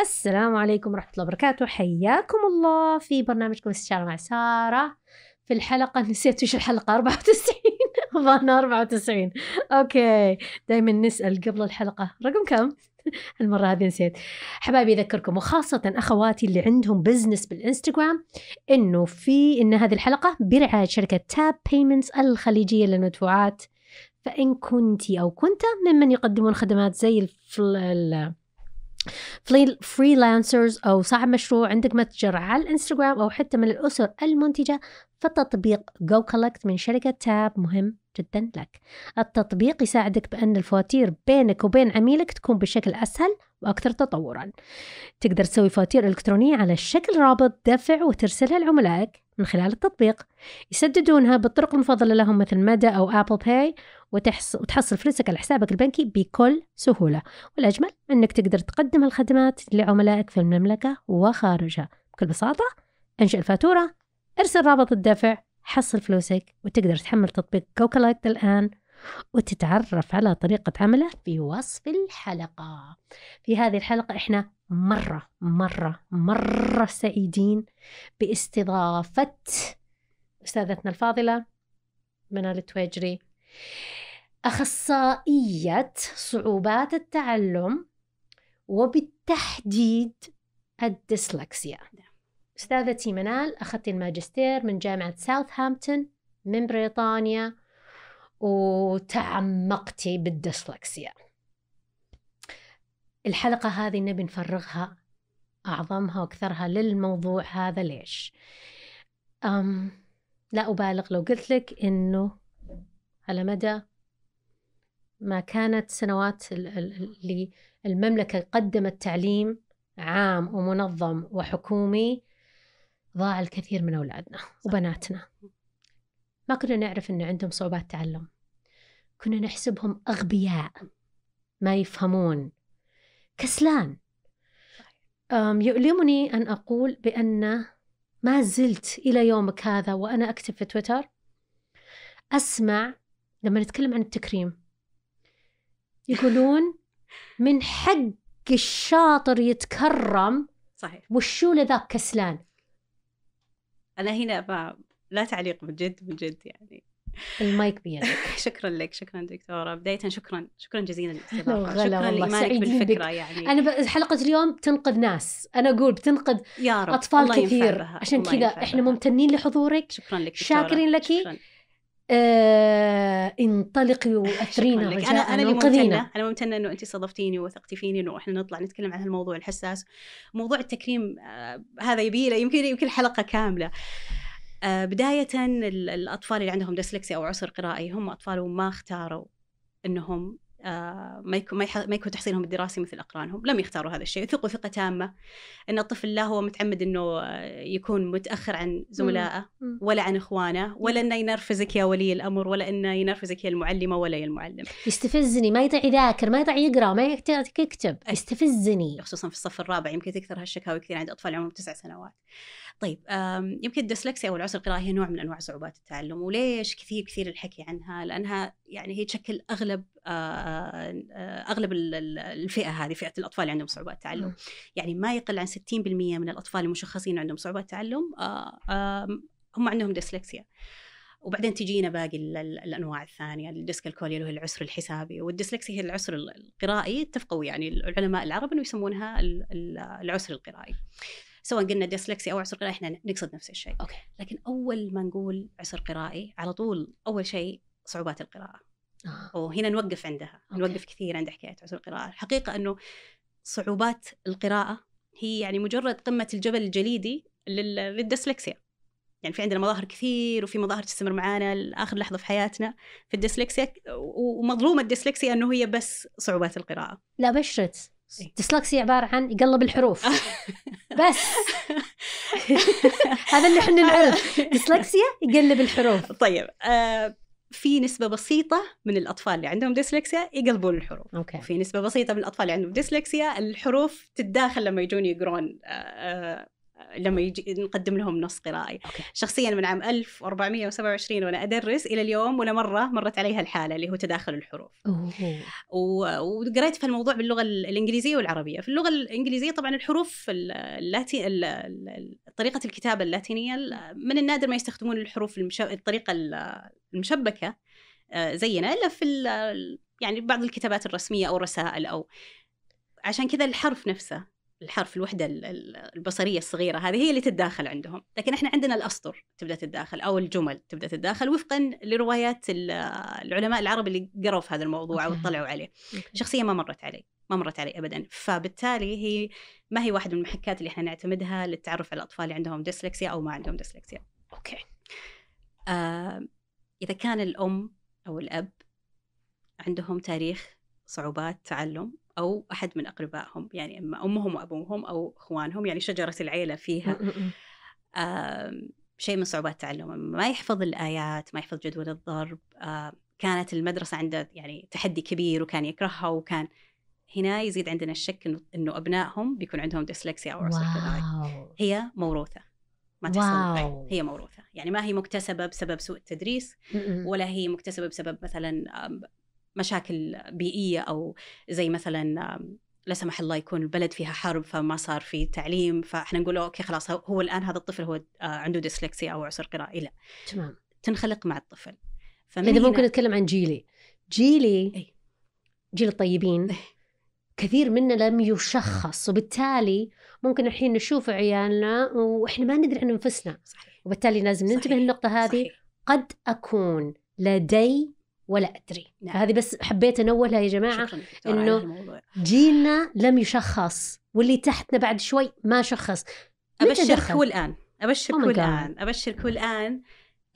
السلام عليكم ورحمة الله وبركاته حياكم الله في برنامجكم استشارة مع سارة في الحلقة نسيت وش الحلقة 94 أظن 94 أوكي دايما نسأل قبل الحلقة رقم كم؟ المرة هذه نسيت حبايبي أذكركم وخاصة أخواتي اللي عندهم بزنس بالإنستغرام إنه في إن هذه الحلقة برعاية شركة تاب بيمنتس الخليجية للمدفوعات فإن كنت أو كنت ممن يقدمون خدمات زي الفل... فريلانسرز أو صاحب مشروع عندك متجر على الانستغرام أو حتى من الأسر المنتجة فتطبيق جو كولكت من شركة تاب مهم جدا لك التطبيق يساعدك بأن الفواتير بينك وبين عميلك تكون بشكل أسهل وأكثر تطورا تقدر تسوي فواتير إلكترونية على شكل رابط دفع وترسلها لعملائك من خلال التطبيق يسددونها بالطرق المفضلة لهم مثل مدى أو أبل باي وتحصل فلوسك على حسابك البنكي بكل سهولة والأجمل أنك تقدر تقدم الخدمات لعملائك في المملكة وخارجها بكل بساطة انشئ الفاتورة ارسل رابط الدفع حصل فلوسك وتقدر تحمل تطبيق كوكلايت الآن وتتعرف على طريقة عمله في وصف الحلقة في هذه الحلقة إحنا مرة مرة مرة سعيدين باستضافة أستاذتنا الفاضلة منال التويجري أخصائية صعوبات التعلم وبالتحديد الديسلكسيا أستاذتي منال أخذت الماجستير من جامعة ساوثهامبتون من بريطانيا وتعمقتي بالديسلكسيا الحلقة هذه نبي نفرغها أعظمها وأكثرها للموضوع هذا ليش؟ أم لا أبالغ لو قلت لك إنه على مدى ما كانت سنوات اللي المملكة قدمت تعليم عام ومنظم وحكومي ضاع الكثير من أولادنا صح. وبناتنا ما كنا نعرف أن عندهم صعوبات تعلم كنا نحسبهم أغبياء ما يفهمون كسلان يؤلمني أن أقول بأن ما زلت إلى يومك هذا وأنا أكتب في تويتر أسمع لما نتكلم عن التكريم يقولون من حق الشاطر يتكرم صحيح وشو لذاك كسلان انا هنا ف... لا تعليق من جد من جد يعني المايك بيدك شكرا لك شكرا دكتوره بدايه شكرا شكرا جزيلا للاستضافه شكرا لك بالفكره بك. يعني انا حلقه اليوم بتنقذ ناس انا اقول بتنقذ يا رب. اطفال كثير عشان كذا احنا ممتنين لحضورك شكرا لك شاكرين لك آه انطلقي واثرينا انا انا ممتنه انا ممتنه انه انت صادفتيني وثقتي فيني انه احنا نطلع نتكلم عن هالموضوع الحساس موضوع التكريم آه هذا يبيله يمكن يمكن حلقه كامله آه بدايه الاطفال اللي عندهم ديسلكسيا او عسر قرائي هم اطفال وما اختاروا انهم آه، ما يكون ما يكون تحصيلهم الدراسي مثل اقرانهم، لم يختاروا هذا الشيء، ثقوا ثقه تامه ان الطفل لا هو متعمد انه يكون متاخر عن زملائه ولا عن اخوانه، ولا انه ينرفزك يا ولي الامر، ولا انه ينرفزك يا المعلمه ولا يا المعلم. يستفزني ما يطيع يذاكر، ما يطيع يقرا، ما يكتب، يستفزني. خصوصا في الصف الرابع يمكن تكثر هالشكاوي كثير عند اطفال عمرهم تسع سنوات. طيب يمكن الدسلكسيا او العسر القرائي هي نوع من انواع صعوبات التعلم وليش كثير كثير الحكي عنها لانها يعني هي تشكل اغلب آه، آه، اغلب الفئه هذه فئه الاطفال اللي عندهم صعوبات تعلم يعني ما يقل عن 60% من الاطفال المشخصين عندهم صعوبات تعلم آه، هم عندهم ديسلكسيا وبعدين تجينا باقي الانواع الثانيه الكولي اللي هو العسر الحسابي والديسلكسيا هي العسر القرائي اتفقوا يعني العلماء العرب انه يسمونها العسر القرائي سواء قلنا ديسلكسي او عسر قرائي احنا نقصد نفس الشيء أوكي. لكن اول ما نقول عسر قرائي على طول اول شيء صعوبات القراءه آه. وهنا نوقف عندها أوكي. نوقف كثير عند حكايه عسر القراءه الحقيقه انه صعوبات القراءه هي يعني مجرد قمه الجبل الجليدي للديسلكسيا يعني في عندنا مظاهر كثير وفي مظاهر تستمر معانا لاخر لحظه في حياتنا في الديسلكسيا ومظلومه الديسلكسيا انه هي بس صعوبات القراءه لا بشرت ديسلكسيا عباره عن يقلب الحروف بس هذا اللي احنا نعرف ديسلكسيا يقلب الحروف طيب آه في نسبة بسيطة من الأطفال اللي عندهم ديسلكسيا يقلبون الحروف أوكي. وفي نسبة بسيطة من الأطفال اللي عندهم ديسلكسيا الحروف تتداخل لما يجون يقرون آه, آه، لما يجي نقدم لهم نص قرائي أوكي. شخصيا من عام 1427 وانا ادرس الى اليوم ولا مره مرت عليها الحاله اللي هو تداخل الحروف وقريت في الموضوع باللغه الانجليزيه والعربيه في اللغه الانجليزيه طبعا الحروف اللاتي طريقه الكتابه اللاتينيه من النادر ما يستخدمون الحروف الطريقه المشبكه آه، زينا الا في يعني بعض الكتابات الرسميه او الرسائل او عشان كذا الحرف نفسه الحرف الوحده البصريه الصغيره هذه هي اللي تتداخل عندهم لكن احنا عندنا الاسطر تبدا تتداخل او الجمل تبدا تتداخل وفقا لروايات العلماء العرب اللي قروا في هذا الموضوع او اطلعوا عليه شخصيه ما مرت علي ما مرت علي ابدا فبالتالي هي ما هي واحد من المحكات اللي احنا نعتمدها للتعرف على الاطفال اللي عندهم ديسلكسيا او ما عندهم ديسلكسيا اوكي آه اذا كان الام او الاب عندهم تاريخ صعوبات تعلم أو أحد من أقربائهم يعني إما أمهم وأبوهم أو إخوانهم يعني شجرة العيلة فيها شيء من صعوبات تعلمه ما يحفظ الآيات ما يحفظ جدول الضرب كانت المدرسة عنده يعني تحدي كبير وكان يكرهها وكان هنا يزيد عندنا الشك انه ابنائهم بيكون عندهم ديسلكسيا او هي موروثه ما تحصل هي موروثه يعني ما هي مكتسبه بسبب سوء التدريس ولا هي مكتسبه بسبب مثلا مشاكل بيئيه او زي مثلا لا سمح الله يكون البلد فيها حرب فما صار في تعليم فاحنا نقول اوكي خلاص هو الان هذا الطفل هو آه، عنده ديسلكسيا او عسر قرائي لا تمام تنخلق مع الطفل فمن ممكن نتكلم عن جيلي جيلي جيل الطيبين كثير منا لم يشخص وبالتالي ممكن الحين نشوف عيالنا واحنا ما ندري عن انفسنا صحيح. وبالتالي لازم ننتبه للنقطه هذه صحيح. قد اكون لدي ولا أدري نعم. هذه بس حبيت أنولها يا جماعة أنه جيلنا لم يشخص واللي تحتنا بعد شوي ما شخص أبشرك والآن أبشرك oh والآن أبشرك والآن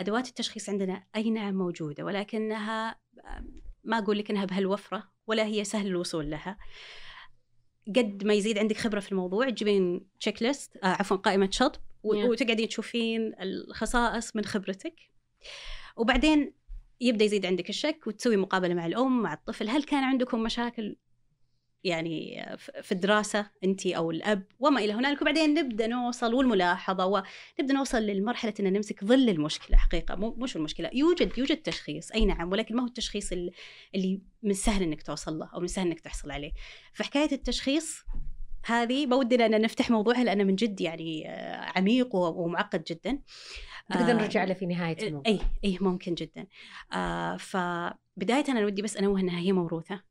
أدوات التشخيص عندنا أي نعم موجودة ولكنها ما أقول لك أنها بهالوفرة ولا هي سهل الوصول لها قد ما يزيد عندك خبره في الموضوع تجيبين تشيك ليست آه عفوا قائمه شطب yeah. وتقعدين تشوفين الخصائص من خبرتك وبعدين يبدا يزيد عندك الشك وتسوي مقابله مع الام مع الطفل هل كان عندكم مشاكل يعني في الدراسه انت او الاب وما الى هنالك وبعدين نبدا نوصل والملاحظه ونبدا نوصل لمرحله ان نمسك ظل المشكله حقيقه مو مش المشكله يوجد يوجد تشخيص اي نعم ولكن ما هو التشخيص اللي من سهل انك توصل له او من سهل انك تحصل عليه فحكايه التشخيص هذه بودنا ان نفتح موضوعها لانه من جد يعني آه، عميق ومعقد جدا نقدر آه، نرجع له في نهايه إيه، الموضوع اي اي ممكن جدا آه، فبدايه انا ودي بس انوه انها هي موروثه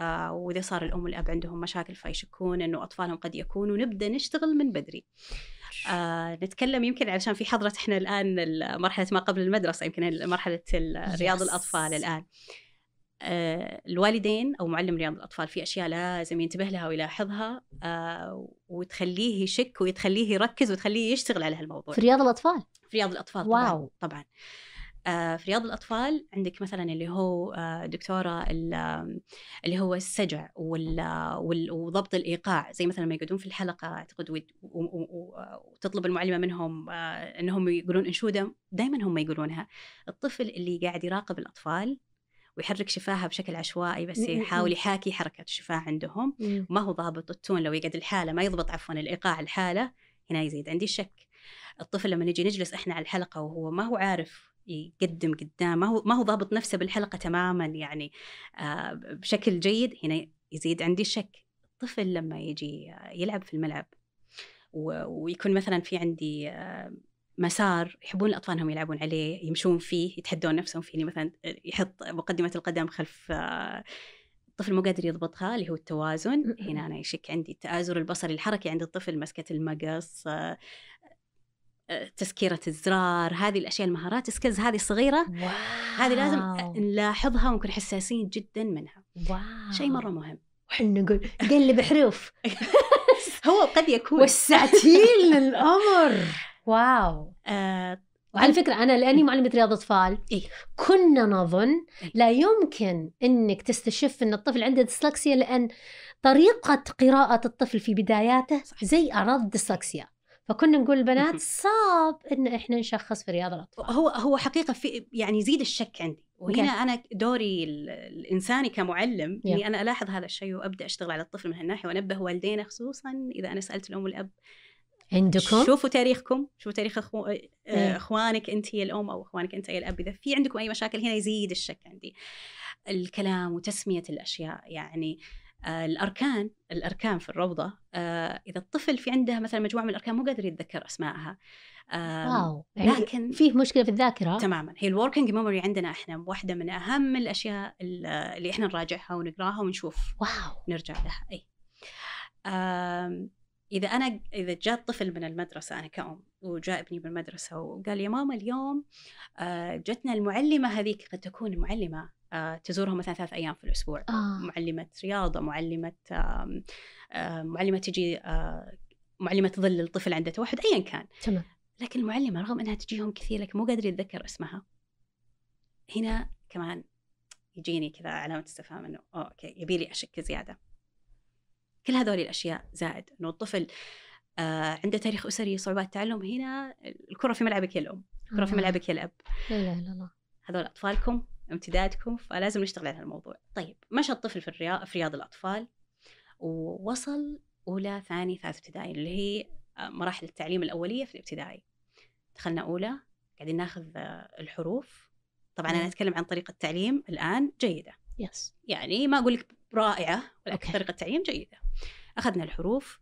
آه واذا صار الام والاب عندهم مشاكل فيشكون انه اطفالهم قد يكونوا نبدا نشتغل من بدري آه نتكلم يمكن علشان في حضره احنا الان مرحله ما قبل المدرسه يمكن مرحله رياض الاطفال الان آه، الوالدين او معلم رياض الاطفال في اشياء لازم ينتبه لها ويلاحظها وتخليه يشك وتخليه يركز وتخليه يشتغل على هالموضوع في رياض الاطفال في رياض الاطفال طبعا واو. طبعا آه، في رياض الاطفال عندك مثلا اللي هو آه، دكتوره اللي هو السجع آه، وضبط الايقاع زي مثلا لما يقعدون في الحلقه اعتقد وتطلب المعلمه منهم انهم يقولون انشوده دائما هم يقولونها الطفل اللي قاعد يراقب الاطفال ويحرك شفاهها بشكل عشوائي بس يحاول يحاكي حركة الشفاه عندهم ما هو ضابط التون لو يقعد الحالة ما يضبط عفوا الإيقاع الحالة هنا يزيد عندي شك الطفل لما نجي نجلس احنا على الحلقه وهو ما هو عارف يقدم قدام ما هو ما هو ضابط نفسه بالحلقه تماما يعني آه، بشكل جيد هنا يزيد عندي الشك الطفل لما يجي يلعب في الملعب ويكون مثلا في عندي آه، مسار يحبون الاطفال انهم يلعبون عليه يمشون فيه يتحدون نفسهم فيه يعني مثلا يحط مقدمه القدم خلف آه، الطفل مو قادر يضبطها اللي هو التوازن هنا انا يشك عندي التآزر البصري الحركي عند الطفل مسكه المقص تسكيرة الزرار هذه الأشياء المهارات سكيلز هذه صغيرة واو. هذه لازم نلاحظها ونكون حساسين جدا منها واو. شيء مرة مهم وحنا نقول قلب حروف هو قد يكون وسعتين لنا الأمر واو آه وعلى فكرة أنا لأني معلمة رياضة أطفال إيه؟ كنا نظن لا يمكن أنك تستشف أن الطفل عنده ديسلكسيا لأن طريقة قراءة الطفل في بداياته زي أعراض الديسلكسيا فكنا نقول البنات صعب ان احنا نشخص في رياض الاطفال هو هو حقيقه في يعني يزيد الشك عندي وهنا انا دوري الانساني كمعلم اني انا الاحظ هذا الشيء وابدا اشتغل على الطفل من هالناحيه وانبه والدينا خصوصا اذا انا سالت الام والاب عندكم شوفوا تاريخكم شوفوا تاريخ أخو... آه، إيه. اخوانك انت يا الام او اخوانك انت يا الاب اذا في عندكم اي مشاكل هنا يزيد الشك عندي الكلام وتسميه الاشياء يعني آه آه، الاركان الاركان في الروضه آه، اذا الطفل في عنده مثلا مجموعه من الاركان مو قادر يتذكر اسمائها واو يعني لكن يعني فيه مشكله في الذاكره تماما هي الوركينج ميموري عندنا احنا واحده من اهم الاشياء اللي احنا نراجعها ونقراها ونشوف واو نرجع لها اي اذا انا اذا جاء طفل من المدرسه انا كأم وجاء ابني من المدرسه وقال يا ماما اليوم آه، جتنا المعلمه هذيك قد تكون المعلمه آه، تزورها مثلا ثلاث ايام في الاسبوع آه. معلمه رياضه معلمه آه، معلمه تجي آه، معلمه تظل الطفل عنده توحد ايا كان تمام لكن المعلمه رغم انها تجيهم كثير لكن مو قادر يتذكر اسمها هنا كمان يجيني كذا علامه استفهام انه اوكي يبي لي اشك زياده كل هذول الاشياء زائد انه الطفل آه عنده تاريخ اسري صعوبات تعلم هنا الكره في ملعبك يا الام الكره آه. في ملعبك يا الاب لا لا لا هذول اطفالكم امتدادكم فلازم نشتغل على الموضوع طيب مشى الطفل في الرياض في رياض الاطفال ووصل اولى ثاني ثالث ابتدائي اللي هي آه، مراحل التعليم الاوليه في الابتدائي دخلنا اولى قاعدين ناخذ آه، الحروف طبعا انا اتكلم عن طريقه التعليم الان جيده يس يعني ما اقول لك رائعه ولكن طريقه التعليم جيده اخذنا الحروف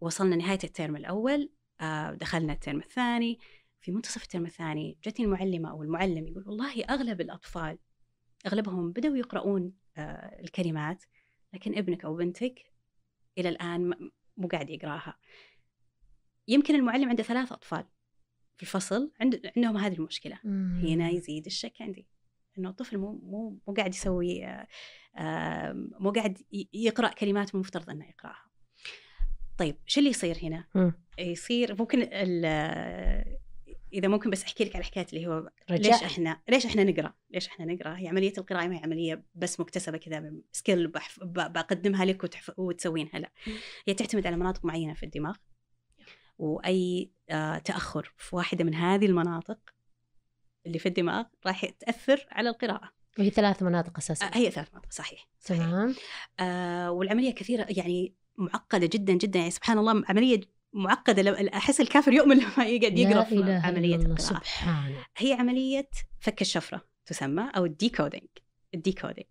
وصلنا نهايه الترم الاول آه، دخلنا الترم الثاني في منتصف الترم الثاني جتني المعلمة أو المعلم يقول والله أغلب الأطفال أغلبهم بدأوا يقرؤون آه، الكلمات لكن ابنك أو بنتك إلى الآن مو قاعد يقراها يمكن المعلم عنده ثلاث أطفال في الفصل عند عندهم هذه المشكلة مم. هنا يزيد الشك عندي انه الطفل مو مو مو قاعد يسوي آه، مو قاعد يقرا كلمات مفترض انه يقراها. طيب شو اللي يصير هنا؟ مم. يصير ممكن اذا ممكن بس احكي لك على حكايه اللي هو رجاء. ليش احنا ليش احنا نقرا؟ ليش احنا نقرا؟ هي عمليه القراءه ما هي عمليه بس مكتسبه كذا سكيل بقدمها لك وتحف... وتسوينها لا هي تعتمد على مناطق معينه في الدماغ واي آه تاخر في واحده من هذه المناطق اللي في الدماغ راح تاثر على القراءه. وهي ثلاث مناطق اساسا. آه هي ثلاث مناطق صحيح. تمام. آه والعمليه كثيره يعني معقده جدا جدا يعني سبحان الله عمليه معقده احس الكافر يؤمن لما يقعد يقرا في عمليه القراءه سبحان هي عمليه فك الشفره تسمى او الديكودينج الديكودينج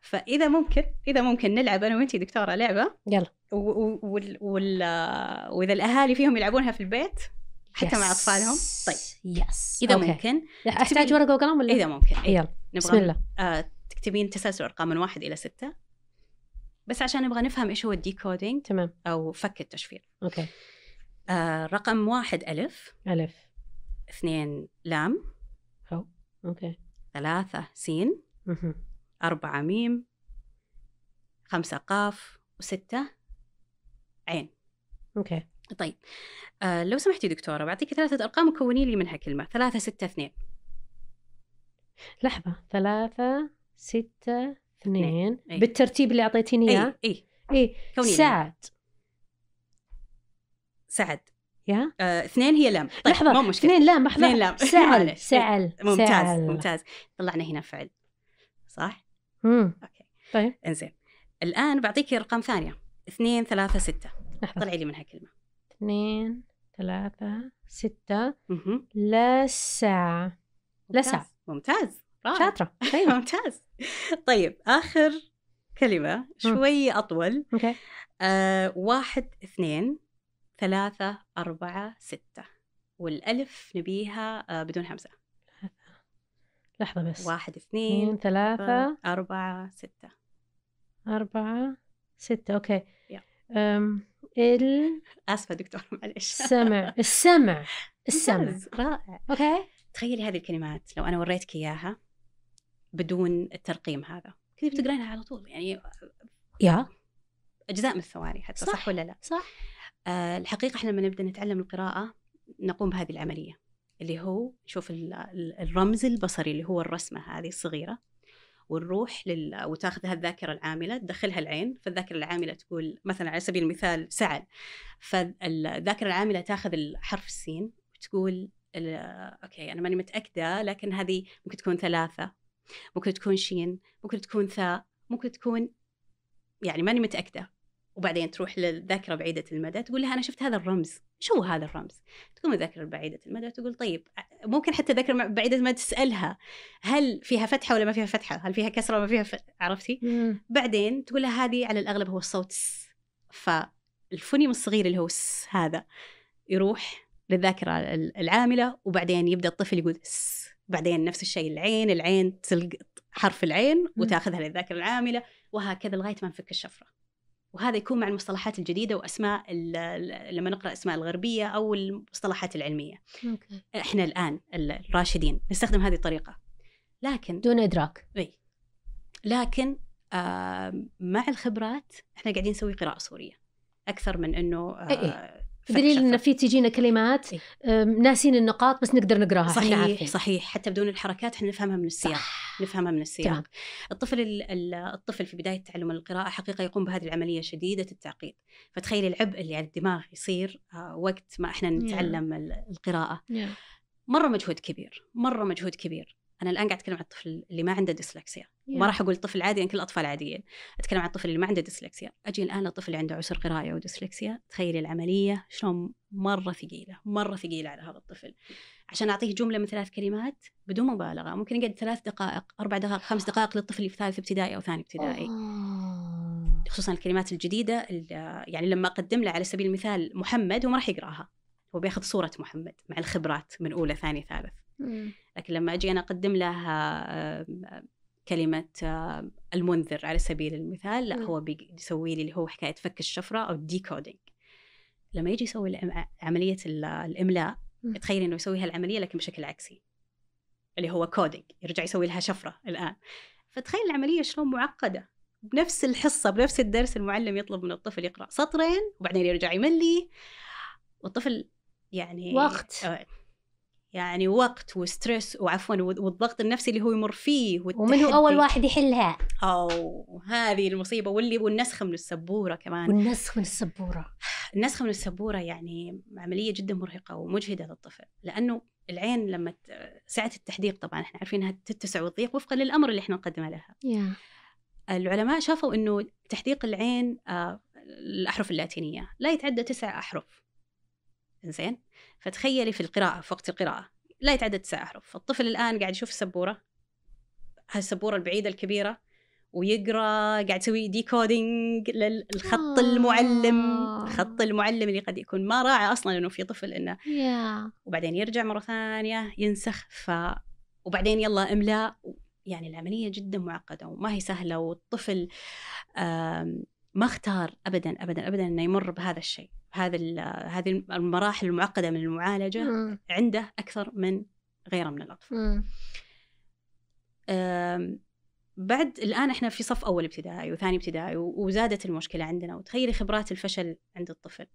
فاذا ممكن اذا ممكن نلعب انا وانتي دكتوره لعبه يلا وال وال واذا الاهالي فيهم يلعبونها في البيت حتى يس. مع اطفالهم طيب يس اذا أوكي. ممكن احتاج ورقه وقلم ولا اذا ممكن إيه. يلا بسم الله آه تكتبين تسلسل ارقام من واحد الى سته بس عشان نبغى نفهم ايش هو الديكودينج تمام او فك التشفير اوكي آه، رقم واحد ألف ألف اثنين لام أو أوكي ثلاثة سين مه. أربعة ميم خمسة قاف وستة عين أوكي طيب آه لو سمحتي دكتورة بعطيك ثلاثة أرقام وكوني لي منها كلمة ثلاثة ستة اثنين لحظة ثلاثة ستة اثنين إيه. بالترتيب اللي أعطيتيني إيه، إياه إيه إيه. سعد سعد يا آه، اثنين هي لام طيب لحظة مو مشكلة اثنين لام لحظة اثنين لام سعل سعل ممتاز سعل. ممتاز طلعنا هنا فعل صح؟ امم اوكي طيب انزين الآن بعطيك أرقام ثانية اثنين ثلاثة ستة لحظة طلعي لي منها كلمة اثنين ثلاثة ستة لسع لسع ممتاز رائع شاطرة طيب. ممتاز طيب آخر كلمة شوي أطول أوكي آه، واحد اثنين ثلاثة أربعة ستة والألف نبيها آه، بدون همزة لحظة بس واحد اثنين, ثلاثة أربعة ستة أربعة ستة أوكي أم ال آسفة دكتور معلش السمع السمع السمع رائع أوكي تخيلي هذه الكلمات لو أنا وريتك إياها بدون الترقيم هذا كذا بتقرينها على طول يعني يا أجزاء من الثواني حتى صح, صح ولا لا؟ صح آه، الحقيقة احنا لما نبدأ نتعلم القراءة نقوم بهذه العملية اللي هو نشوف الرمز البصري اللي هو الرسمة هذه الصغيرة ونروح لل... وتاخذ الذاكرة العاملة تدخلها العين فالذاكرة العاملة تقول مثلا على سبيل المثال سعل فالذاكرة العاملة تاخذ الحرف السين وتقول اوكي انا ماني متاكده لكن هذه ممكن تكون ثلاثه ممكن تكون شين ممكن تكون ثاء ممكن تكون يعني ماني متاكده وبعدين تروح للذاكره بعيده المدى تقول لها انا شفت هذا الرمز شو هذا الرمز تقوم الذاكره بعيده المدى تقول طيب ممكن حتى ذاكره بعيده المدى تسالها هل فيها فتحه ولا ما فيها فتحه هل فيها كسره ولا ما فيها فتحة؟ عرفتي بعدين تقول لها هذه على الاغلب هو الصوت فالفونيم الصغير اللي هو الس هذا يروح للذاكره العامله وبعدين يبدا الطفل يقول س بعدين نفس الشيء العين العين تلقط حرف العين وتاخذها للذاكره العامله وهكذا لغايه ما نفك الشفره وهذا يكون مع المصطلحات الجديده واسماء لما نقرا اسماء الغربيه او المصطلحات العلميه. ممكن. احنا الان الراشدين نستخدم هذه الطريقه. لكن دون ادراك. اي. لكن آه مع الخبرات احنا قاعدين نسوي قراءه صوريه اكثر من انه آه بدليل ان في تجينا كلمات إيه. ناسين النقاط بس نقدر نقراها صحيح صحيح حتى بدون الحركات احنا نفهمها من السياق نفهمها من السياق الطفل الطفل في بدايه تعلم القراءه حقيقه يقوم بهذه العمليه شديده التعقيد فتخيلي العبء اللي على الدماغ يصير آه، وقت ما احنا نتعلم yeah. القراءه yeah. مره مجهود كبير مره مجهود كبير انا الان قاعد اتكلم عن الطفل اللي ما عنده ديسلكسيا yeah. ما راح اقول طفل عادي لان يعني كل الاطفال عاديين اتكلم عن الطفل اللي ما عنده ديسلكسيا اجي الان للطفل اللي عنده عسر قراءه وديسلكسيا تخيلي العمليه شلون مره ثقيله مره ثقيله على هذا الطفل عشان اعطيه جمله من ثلاث كلمات بدون مبالغه ممكن يقعد ثلاث دقائق اربع دقائق خمس دقائق للطفل اللي في ثالث ابتدائي او ثاني ابتدائي oh. خصوصا الكلمات الجديده يعني لما اقدم له على سبيل المثال محمد هو ما راح يقراها هو بياخذ صوره محمد مع الخبرات من اولى ثاني ثالث mm. لكن لما اجي انا اقدم لها كلمة المنذر على سبيل المثال لا هو بيسوي لي اللي هو حكاية فك الشفرة أو الديكودينج لما يجي يسوي عملية الإملاء تخيلي إنه يسوي هالعملية لكن بشكل عكسي اللي هو كودينج يرجع يسوي لها شفرة الآن فتخيل العملية شلون معقدة بنفس الحصة بنفس الدرس المعلم يطلب من الطفل يقرأ سطرين وبعدين يرجع يملي والطفل يعني وقت آه، يعني وقت وستريس وعفوا والضغط النفسي اللي هو يمر فيه ومن هو اول واحد يحلها او هذه المصيبه واللي والنسخ من السبوره كمان والنسخ من السبوره النسخ من السبوره يعني عمليه جدا مرهقه ومجهده للطفل لانه العين لما سعه التحديق طبعا احنا عارفين انها تتسع وتضيق وفقا للامر اللي احنا نقدمه لها yeah. العلماء شافوا انه تحديق العين آه الاحرف اللاتينيه لا يتعدى تسع احرف زين فتخيلي في القراءة في وقت القراءة لا يتعدى تسع أحرف فالطفل الآن قاعد يشوف السبورة هالسبورة البعيدة الكبيرة ويقرا قاعد يسوي ديكودينج للخط المعلم آه. خط المعلم اللي قد يكون ما راعى اصلا انه في طفل انه yeah. وبعدين يرجع مره ثانيه ينسخ ف وبعدين يلا املاء يعني العمليه جدا معقده وما هي سهله والطفل ما اختار ابدا ابدا ابدا انه يمر بهذا الشيء بهذا هذه المراحل المعقده من المعالجه م. عنده اكثر من غيره من الاطفال بعد الان احنا في صف اول ابتدائي وثاني ابتدائي وزادت المشكله عندنا وتخيلي خبرات الفشل عند الطفل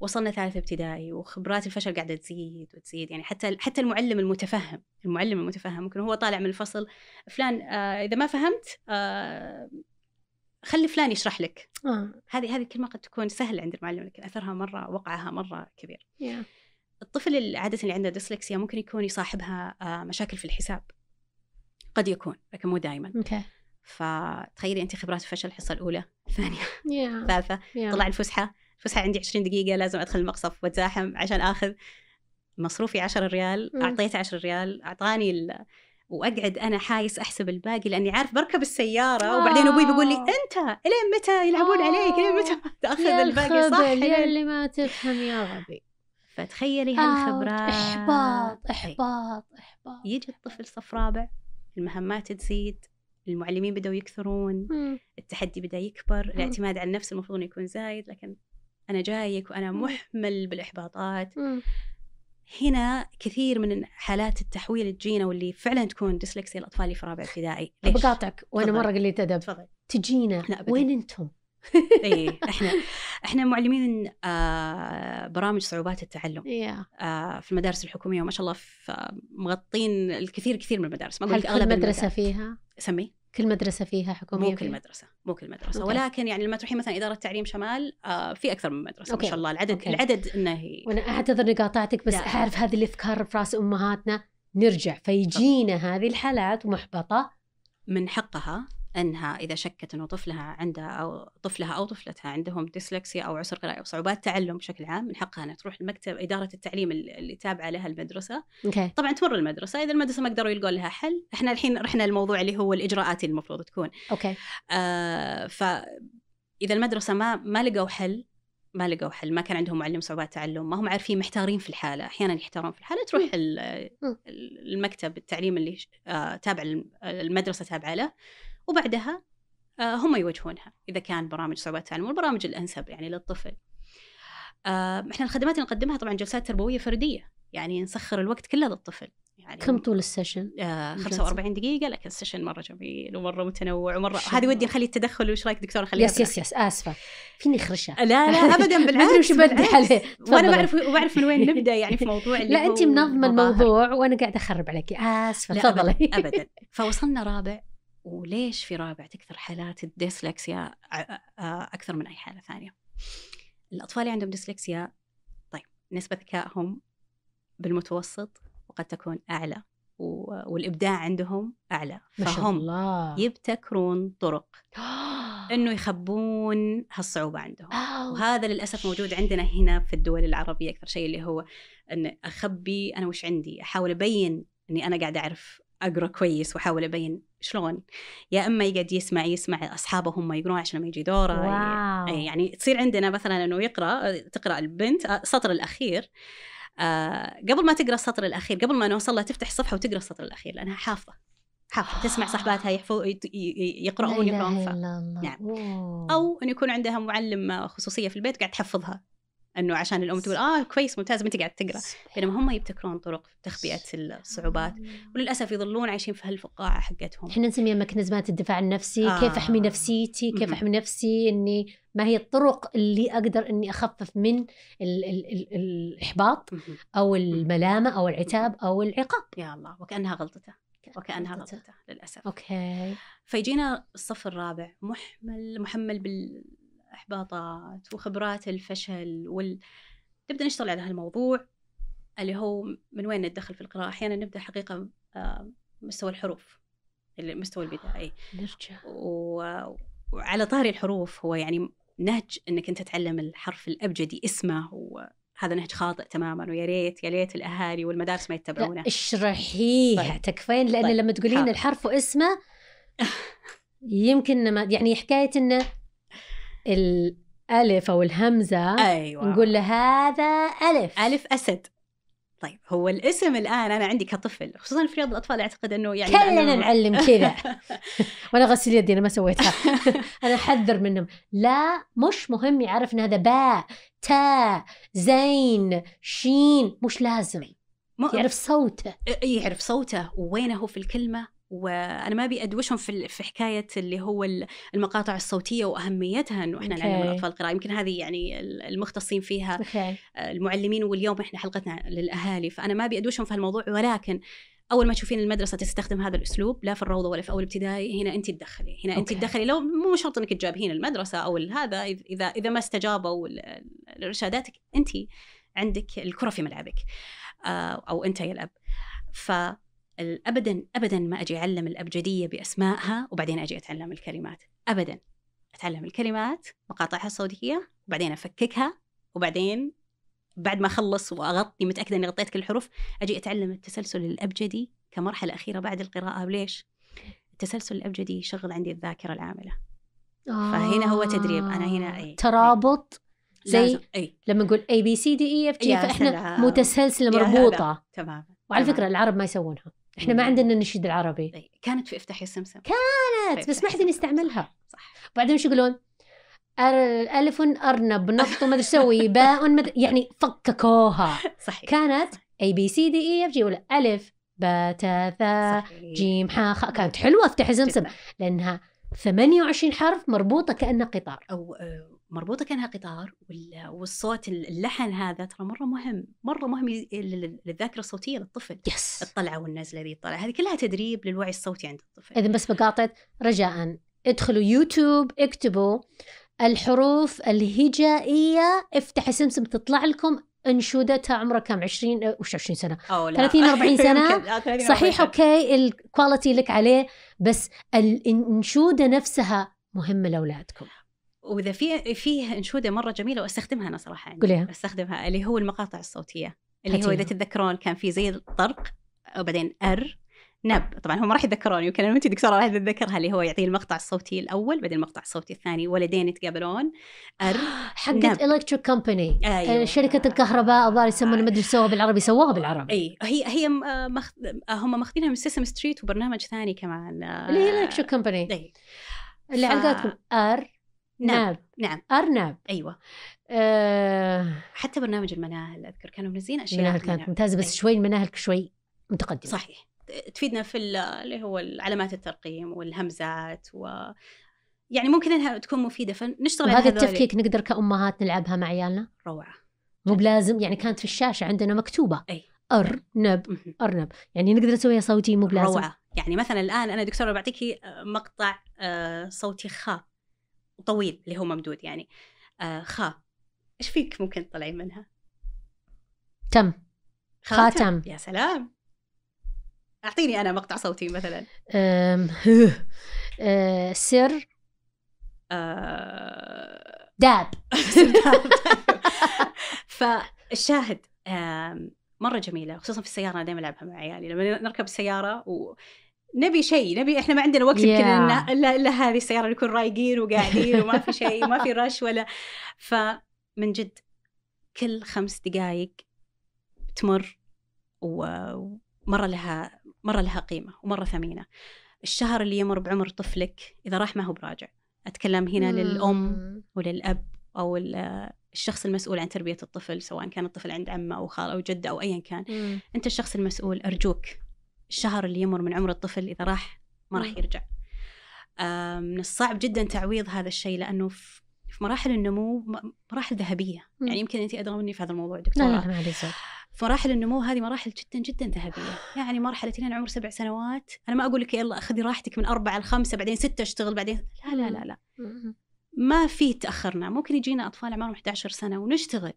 وصلنا ثالث ابتدائي وخبرات الفشل قاعده تزيد وتزيد يعني حتى حتى المعلم المتفهم المعلم المتفهم ممكن هو طالع من الفصل فلان آه اذا ما فهمت آه خلي فلان يشرح لك آه. هذه هذه كلمه قد تكون سهله عند المعلم لكن اثرها مره وقعها مره كبير yeah. الطفل اللي عاده اللي عنده ديسلكسيا ممكن يكون يصاحبها آه، مشاكل في الحساب قد يكون لكن مو دائما okay. فتخيلي انت خبرات فشل الحصه الاولى الثانيه yeah. الثالثه yeah. طلع الفسحه الفسحه عندي 20 دقيقه لازم ادخل المقصف واتزاحم عشان اخذ مصروفي 10 ريال mm. اعطيته 10 ريال اعطاني واقعد انا حايس احسب الباقي لاني عارف بركب السياره آه. وبعدين ابوي بيقول لي آه. انت الين متى يلعبون آه. عليك الين متى آه. تاخذ الباقي صح يا اللي ما تفهم يا غبي فتخيلي آه، هالخبرات احباط طيب. احباط احباط يجي الطفل صف رابع المهمات تزيد المعلمين بدأوا يكثرون مم. التحدي بدأ يكبر مم. الاعتماد على النفس المفروض يكون زايد لكن أنا جايك وأنا محمل بالإحباطات مم. هنا كثير من حالات التحويل تجينا واللي فعلا تكون ديسلكسيا الاطفال اللي في رابع ابتدائي بقاطعك وانا مره قليت ادب تفضل تجينا وين انتم؟ اي احنا احنا معلمين آه برامج صعوبات التعلم آه في المدارس الحكوميه وما شاء الله مغطين الكثير كثير من المدارس ما اقول اغلب مدرسه فيها سمي كل مدرسه فيها حكوميه مو كل مدرسه مو كل مدرسه أوكي. ولكن يعني لما تروحين مثلا اداره تعليم شمال آه في اكثر من مدرسه أوكي. ما شاء الله العدد أوكي. العدد انه وانا اعتذر اني قاطعتك بس لا. اعرف هذه الافكار في راس امهاتنا نرجع فيجينا هذه الحالات محبطه من حقها أنها إذا شكت أنه طفلها عندها أو طفلها أو طفلتها عندهم ديسلكسيا أو عسر قراءة أو صعوبات تعلم بشكل عام من حقها أنها تروح المكتب إدارة التعليم اللي تابعة لها المدرسة okay. طبعا تمر المدرسة إذا المدرسة ما قدروا يلقوا لها حل إحنا الحين رحنا الموضوع اللي هو الإجراءات اللي المفروض تكون okay. آه اذا المدرسة ما ما لقوا حل ما لقوا حل ما كان عندهم معلم صعوبات تعلم ما هم عارفين محتارين في الحاله احيانا يحتارون في الحاله تروح المكتب التعليم اللي آه، تابع المدرسه تابعه له وبعدها آه، هم يوجهونها إذا كان برامج صعوبات تعلم والبرامج الأنسب يعني للطفل آه، احنا الخدمات اللي نقدمها طبعا جلسات تربويه فرديه يعني نسخر الوقت كله للطفل يعني كم طول السيشن؟ آه 45 دقيقة لكن السيشن مرة جميل ومرة متنوع ومرة هذه ودي نخلي التدخل وش رايك دكتور خليها يس يس يس اسفة فيني خرشة لا لا ابدا بالعكس بدي عليه وانا بعرف وبعرف من وين نبدا يعني في موضوع اللي لا انت منظمة الموضوع وانا قاعدة اخرب عليك اسفة تفضلي ابدا فوصلنا رابع وليش في رابع تكثر حالات الديسلكسيا آه، آه، آه، أكثر من أي حالة ثانية الأطفال اللي عندهم ديسلكسيا طيب نسبة ذكائهم بالمتوسط وقد تكون أعلى والابداع عندهم اعلى فهم الله. يبتكرون طرق انه يخبون هالصعوبه عندهم وهذا للاسف موجود عندنا هنا في الدول العربيه اكثر شيء اللي هو ان اخبي انا وش عندي احاول ابين اني انا قاعده اعرف اقرا كويس واحاول ابين شلون يا اما يقعد يسمع يسمع اصحابه هم يقرون عشان ما يجي دوره واو. إيه، يعني تصير عندنا مثلا انه يقرا آه، تقرا البنت آه، السطر الاخير آه، قبل ما تقرا السطر الاخير قبل ما نوصل لها تفتح الصفحه وتقرا السطر الاخير لانها حافظه حافظه تسمع صاحباتها يحفظ يقرؤون يقرؤون ف... نعم او انه يكون عندها معلم خصوصيه في البيت قاعد تحفظها انه عشان الام تقول اه كويس ممتاز انت قاعد تقرا بينما هم يبتكرون طرق تخبئه الصعوبات وللاسف يظلون عايشين في هالفقاعه حقتهم احنا نسميها مكنزمات الدفاع النفسي آه. كيف احمي نفسيتي كيف احمي نفسي اني ما هي الطرق اللي اقدر اني اخفف من الـ الـ الـ الاحباط او الملامه او العتاب او العقاب يا الله وكانها غلطته وكانها غلطته للاسف اوكي فيجينا الصف الرابع محمل محمل بال احباطات وخبرات الفشل وال نبدا نشتغل على هالموضوع اللي هو من وين ندخل في القراءه احيانا نبدا حقيقه آه، مستوى الحروف المستوى البدائي نرجع و... وعلى طاري الحروف هو يعني نهج انك انت تتعلم الحرف الابجدي اسمه وهذا نهج خاطئ تماما ويا ريت يا ريت الاهالي والمدارس ما يتبعونه اشرحيه طيب. تكفين لان طيب. لما تقولين الحرف واسمه يمكن ما يعني حكايه انه الألف أو الهمزة أيوة. نقول له هذا ألف ألف أسد طيب هو الاسم الان انا عندي كطفل خصوصا في رياض الاطفال اعتقد انه يعني كلنا نعلم كذا وانا غسل يدي انا ما سويتها انا احذر منهم لا مش مهم يعرف ان هذا باء تاء زين شين مش لازم يعرف صوته إيه، يعرف صوته وينه في الكلمه وانا ما ابي ادوشهم في في حكايه اللي هو المقاطع الصوتيه واهميتها انه احنا okay. نعلم الاطفال القراءه يمكن هذه يعني المختصين فيها okay. آه، المعلمين واليوم احنا حلقتنا للاهالي فانا ما ابي ادوشهم في هالموضوع ولكن اول ما تشوفين المدرسه تستخدم هذا الاسلوب لا في الروضه ولا في اول ابتدائي هنا انت تدخلي هنا انت تدخلي لو مو شرط انك تجابهين المدرسه او هذا اذا اذا ما استجابوا لارشاداتك انت عندك الكره في ملعبك آه، او انت يا الاب ف ابدا ابدا ما اجي اعلم الابجديه باسمائها وبعدين اجي اتعلم الكلمات ابدا اتعلم الكلمات مقاطعها الصوتيه وبعدين افككها وبعدين بعد ما اخلص واغطي متاكده اني غطيت كل الحروف اجي اتعلم التسلسل الابجدي كمرحله اخيره بعد القراءه ليش التسلسل الابجدي يشغل عندي الذاكره العامله آه فهنا هو تدريب انا هنا آه. أي إيه. ترابط زي أي. لما نقول اي بي سي دي اي اف جي فاحنا متسلسله مربوطه تمام وعلى فكره العرب ما يسوونها احنا ما عندنا النشيد العربي كانت في افتح يا سمسم كانت بس ما حد يستعملها صح وبعدين ايش يقولون؟ ألف أرنب نفط وما أدري باء يعني فككوها صحيح كانت اي بي سي دي اي اف جي ولا الف باء تاء ثاء جيم حاء خاء كانت حلوه افتح زمزم لانها 28 حرف مربوطه كانها قطار او مربوطة كأنها قطار والصوت اللحن هذا ترى مرة مهم مرة مهم للذاكرة الصوتية للطفل يس. الطلعة والنزلة ذي الطلعة هذه كلها تدريب للوعي الصوتي عند الطفل إذا بس بقاطع رجاء ادخلوا يوتيوب اكتبوا الحروف الهجائية افتح سمسم تطلع لكم انشودتها عمرها كم 20 وش 20 سنه أو لا. 30 40 آه، سنه صحيح اوكي الكواليتي لك عليه بس الانشوده نفسها مهمه لاولادكم واذا في فيه انشوده مره جميله واستخدمها انا صراحه يعني قوليها استخدمها اللي هو المقاطع الصوتيه اللي هو اذا تتذكرون كان في زي الطرق وبعدين ار نب طبعا هم راح يتذكرون يمكن انا دكتوره راح تتذكرها اللي هو يعطي المقطع الصوتي الاول بعدين المقطع الصوتي الثاني ولدين يتقابلون ار حقت الكتريك أيوه. كومباني آه، شركه الكهرباء الظاهر يسمونها ما ادري سووها بالعربي سووها بالعربي اي هي هي آه، مخ... آه، هم ماخذينها من سيسم ستريت وبرنامج ثاني كمان اللي هي الكتريك كومباني اللي ف... عندكم ار نعم، ناب نعم أرنب أيوة أه حتى برنامج المناهل أذكر كانوا منزلين أشياء المناهل كانت ممتازة بس أيوة. شوي المناهل شوي متقدمة صحيح تفيدنا في اللي هو علامات الترقيم والهمزات و يعني ممكن انها تكون مفيده فنشتغل على هذا التفكيك نقدر كامهات نلعبها مع عيالنا روعه مو بلازم يعني كانت في الشاشه عندنا مكتوبه اي ارنب ارنب يعني نقدر نسويها صوتي مو بلازم روعه يعني مثلا الان انا دكتوره بعطيكي مقطع آه، صوتي خاطئ وطويل اللي هو ممدود يعني آه ايش فيك ممكن تطلعين منها؟ تم خاتم, يا سلام اعطيني انا مقطع صوتي مثلا أم... أه... سر أه... داب فالشاهد مرة جميلة خصوصا في السيارة أنا دائما ألعبها مع عيالي لما نركب السيارة و... نبي شيء نبي احنا ما عندنا وقت yeah. الا لا, هذه السياره نكون رايقين وقاعدين وما في شيء ما في رش ولا فمن جد كل خمس دقائق تمر ومره لها مره لها قيمه ومره ثمينه الشهر اللي يمر بعمر طفلك اذا راح ما هو براجع اتكلم هنا mm. للام وللاب او الشخص المسؤول عن تربيه الطفل سواء كان الطفل عند عمه او خاله او جده او ايا كان mm. انت الشخص المسؤول ارجوك الشهر اللي يمر من عمر الطفل إذا راح ما راح يرجع من الصعب جدا تعويض هذا الشيء لأنه في مراحل النمو مراحل ذهبية يعني يمكن أنت أدرى مني في هذا الموضوع دكتورة لا نعم، نعم، لا في مراحل النمو هذه مراحل جدا جدا ذهبية يعني مرحلة لين عمر سبع سنوات أنا ما أقول لك يلا خذي راحتك من أربعة لخمسة بعدين ستة أشتغل بعدين لا لا لا لا ما في تأخرنا ممكن يجينا أطفال عمرهم 11 سنة ونشتغل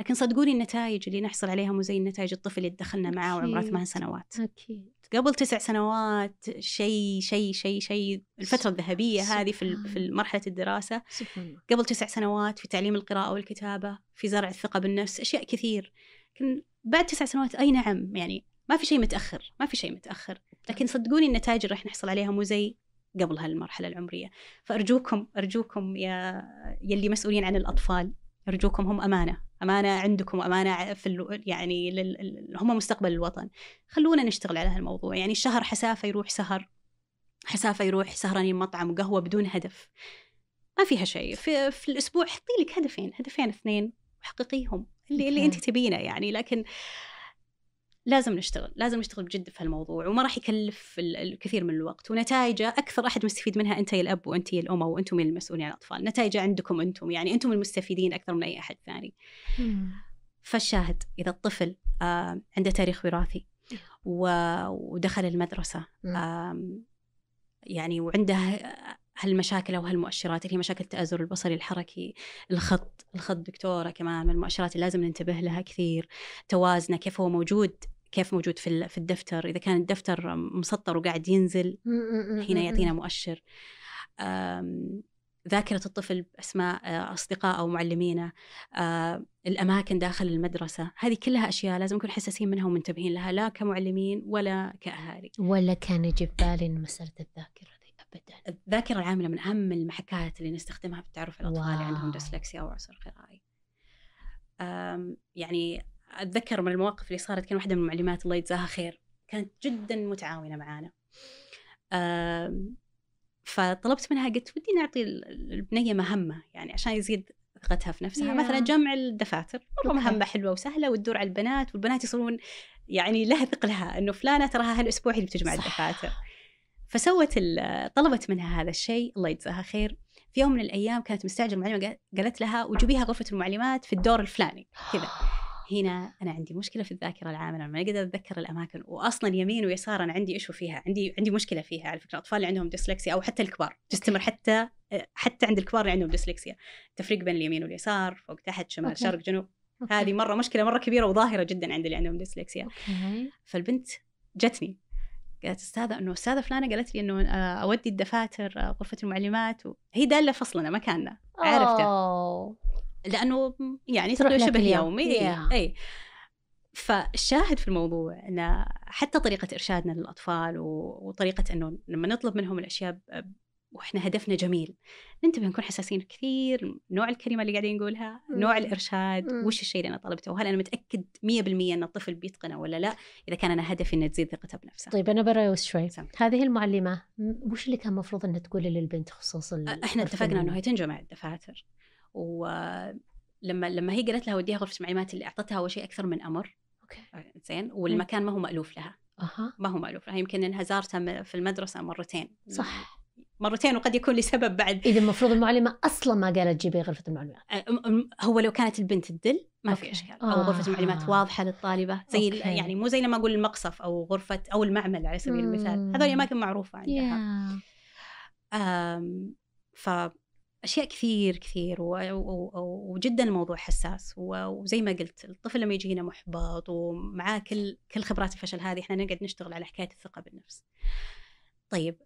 لكن صدقوني النتائج اللي نحصل عليها مو زي النتائج الطفل اللي دخلنا معاه وعمره ثمان سنوات اكيد قبل تسع سنوات شيء شيء شيء شيء الفتره الذهبيه هذه في في مرحله الدراسه سبحان. قبل تسع سنوات في تعليم القراءه والكتابه في زرع الثقه بالنفس اشياء كثير لكن بعد تسع سنوات اي نعم يعني ما في شيء متاخر ما في شيء متاخر لكن صدقوني النتائج اللي راح نحصل عليها مو زي قبل هالمرحله العمريه فارجوكم ارجوكم يا يلي مسؤولين عن الاطفال ارجوكم هم امانه امانه عندكم امانه في ال... يعني لل... هم مستقبل الوطن خلونا نشتغل على هالموضوع يعني الشهر حسافه يروح سهر حسافه يروح سهرانين مطعم وقهوه بدون هدف ما فيها شيء في, في الاسبوع حطي لك هدفين هدفين اثنين وحققيهم اللي اللي انت تبينه يعني لكن لازم نشتغل لازم نشتغل بجد في هالموضوع وما راح يكلف الكثير من الوقت ونتائجه اكثر احد مستفيد منها انت يا الاب وانت يا الام وانتم المسؤولين عن الاطفال نتائجه عندكم انتم يعني انتم المستفيدين اكثر من اي احد ثاني فالشاهد اذا الطفل آه عنده تاريخ وراثي ودخل المدرسه آه يعني وعنده هالمشاكل او هالمؤشرات اللي هي مشاكل التآزر البصري الحركي، الخط، الخط دكتوره كمان من المؤشرات اللي لازم ننتبه لها كثير، توازنه كيف هو موجود كيف موجود في في الدفتر اذا كان الدفتر مسطر وقاعد ينزل حين يعطينا مؤشر ذاكرة الطفل بأسماء آه، أصدقاء أو معلمينه آه، الأماكن داخل المدرسة هذه كلها أشياء لازم نكون حساسين منها ومنتبهين لها لا كمعلمين ولا كأهالي ولا كان يجي بالي مسألة الذاكرة أبدا الذاكرة العاملة من أهم المحكات اللي نستخدمها في التعرف على الأطفال اللي يعني عندهم ديسلكسيا أو عسر قرائي يعني اتذكر من المواقف اللي صارت كان واحده من المعلمات الله يجزاها خير كانت جدا متعاونه معانا فطلبت منها قلت ودي نعطي البنيه مهمه يعني عشان يزيد ثقتها في نفسها yeah. مثلا جمع الدفاتر مره مهمه حلوه وسهله وتدور على البنات والبنات يصيرون يعني لها ثقلها انه فلانه تراها هالاسبوع هي اللي بتجمع صح. الدفاتر فسوت طلبت منها هذا الشيء الله يجزاها خير في يوم من الايام كانت مستعجله المعلمه قالت لها وجبيها غرفه المعلمات في الدور الفلاني كذا هنا انا عندي مشكله في الذاكره العامه انا ما اقدر اتذكر الاماكن واصلا يمين ويسار انا عندي ايش فيها عندي عندي مشكله فيها على فكره الاطفال اللي عندهم ديسلكسيا او حتى الكبار تستمر حتى آه، حتى عند الكبار اللي عندهم ديسلكسيا تفريق بين اليمين واليسار فوق تحت شمال أوكي. شرق جنوب أوكي. هذه مره مشكله مره كبيره وظاهره جدا عند اللي عندهم ديسلكسيا فالبنت جتني قالت استاذه انه استاذه فلانه قالت لي انه آه، اودي الدفاتر آه، غرفه المعلمات وهي هي داله فصلنا مكاننا عرفته لانه يعني تروح شبه يومي yeah. اي فالشاهد في الموضوع ان حتى طريقه ارشادنا للاطفال وطريقه انه لما نطلب منهم الاشياء واحنا هدفنا جميل ننتبه نكون حساسين كثير نوع الكلمه اللي قاعدين نقولها نوع الارشاد وش الشيء اللي انا طلبته وهل انا متاكد 100% ان الطفل بيتقنه ولا لا اذا كان انا هدفي انه تزيد ثقته بنفسه طيب انا بريوس شوي هذه المعلمه وش اللي كان المفروض انها تقول للبنت خصوصا احنا اتفقنا انه هي تنجمع الدفاتر ولما لما هي قالت لها وديها غرفه معلمات اللي اعطتها اول شيء اكثر من امر اوكي زين والمكان ما هو مالوف لها اها ما هو مالوف لها يمكن انها زارتها في المدرسه مرتين صح مرتين وقد يكون لسبب بعد اذا المفروض المعلمه اصلا ما قالت جيبي غرفه المعلمات هو لو كانت البنت تدل ما أوكي. في اشكال او آه. غرفه المعلمات واضحه للطالبه زي أوكي. يعني مو زي لما اقول المقصف او غرفه او المعمل على سبيل المثال هذول اماكن معروفه عندها yeah. اشياء كثير كثير وجدا الموضوع حساس وزي ما قلت الطفل لما يجي هنا محبط ومعاه كل كل خبرات الفشل هذه احنا نقعد نشتغل على حكايه الثقه بالنفس. طيب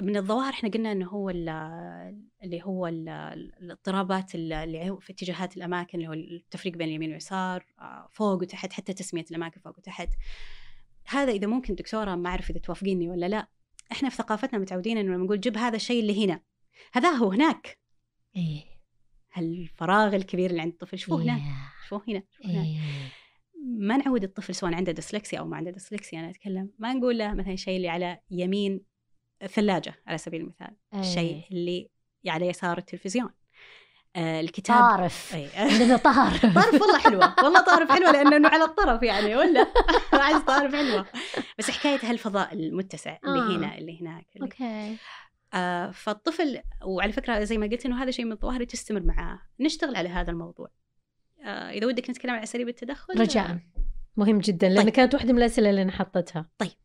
من الظواهر احنا قلنا انه هو اللي هو الاضطرابات اللي في اتجاهات الاماكن اللي هو التفريق بين اليمين واليسار آه، فوق وتحت حتى تسميه الاماكن فوق وتحت هذا اذا ممكن دكتوره ما اعرف اذا توافقيني ولا لا احنا في ثقافتنا متعودين انه لما نقول جيب هذا الشيء اللي هنا هذا هو هناك إيه. هالفراغ الكبير اللي عند الطفل شوفوه هنا إيه. شوفوه هنا شوفوه هنا إيه. ما نعود الطفل سواء عنده ديسلكسيا او ما عنده ديسلكسيا انا اتكلم ما نقول له مثلا شيء اللي على يمين الثلاجه على سبيل المثال الشيء إيه. اللي على يسار التلفزيون آه الكتاب طارف عندنا طارف طارف والله حلوه والله طارف حلوه لانه على الطرف يعني ولا عايز طارف حلوه بس حكايه هالفضاء المتسع اللي آه. هنا اللي هناك اللي. اوكي آه، فالطفل وعلى فكره زي ما قلت انه هذا شيء من الظواهر تستمر معاه نشتغل على هذا الموضوع آه، اذا ودك نتكلم عن اساليب التدخل رجاء آه، مهم جدا لان طيب. كانت واحده من الاسئله اللي انا حطيتها طيب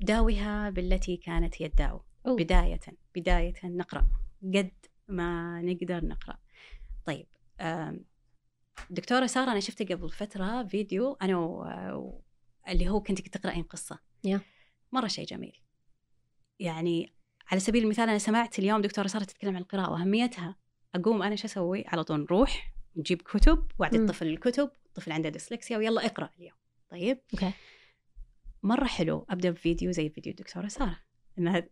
داويها بالتي كانت هي الداو بدايه بدايه نقرا قد ما نقدر نقرا طيب دكتورة سارة أنا شفت قبل فترة فيديو أنا اللي هو كنت تقرأين قصة yeah. مرة شيء جميل يعني على سبيل المثال انا سمعت اليوم دكتوره ساره تتكلم عن القراءه واهميتها اقوم انا شو اسوي على طول نروح نجيب كتب واعطي الطفل الكتب الطفل عنده ديسلكسيا ويلا اقرا اليوم طيب اوكي مره حلو ابدا بفيديو زي فيديو الدكتوره ساره انها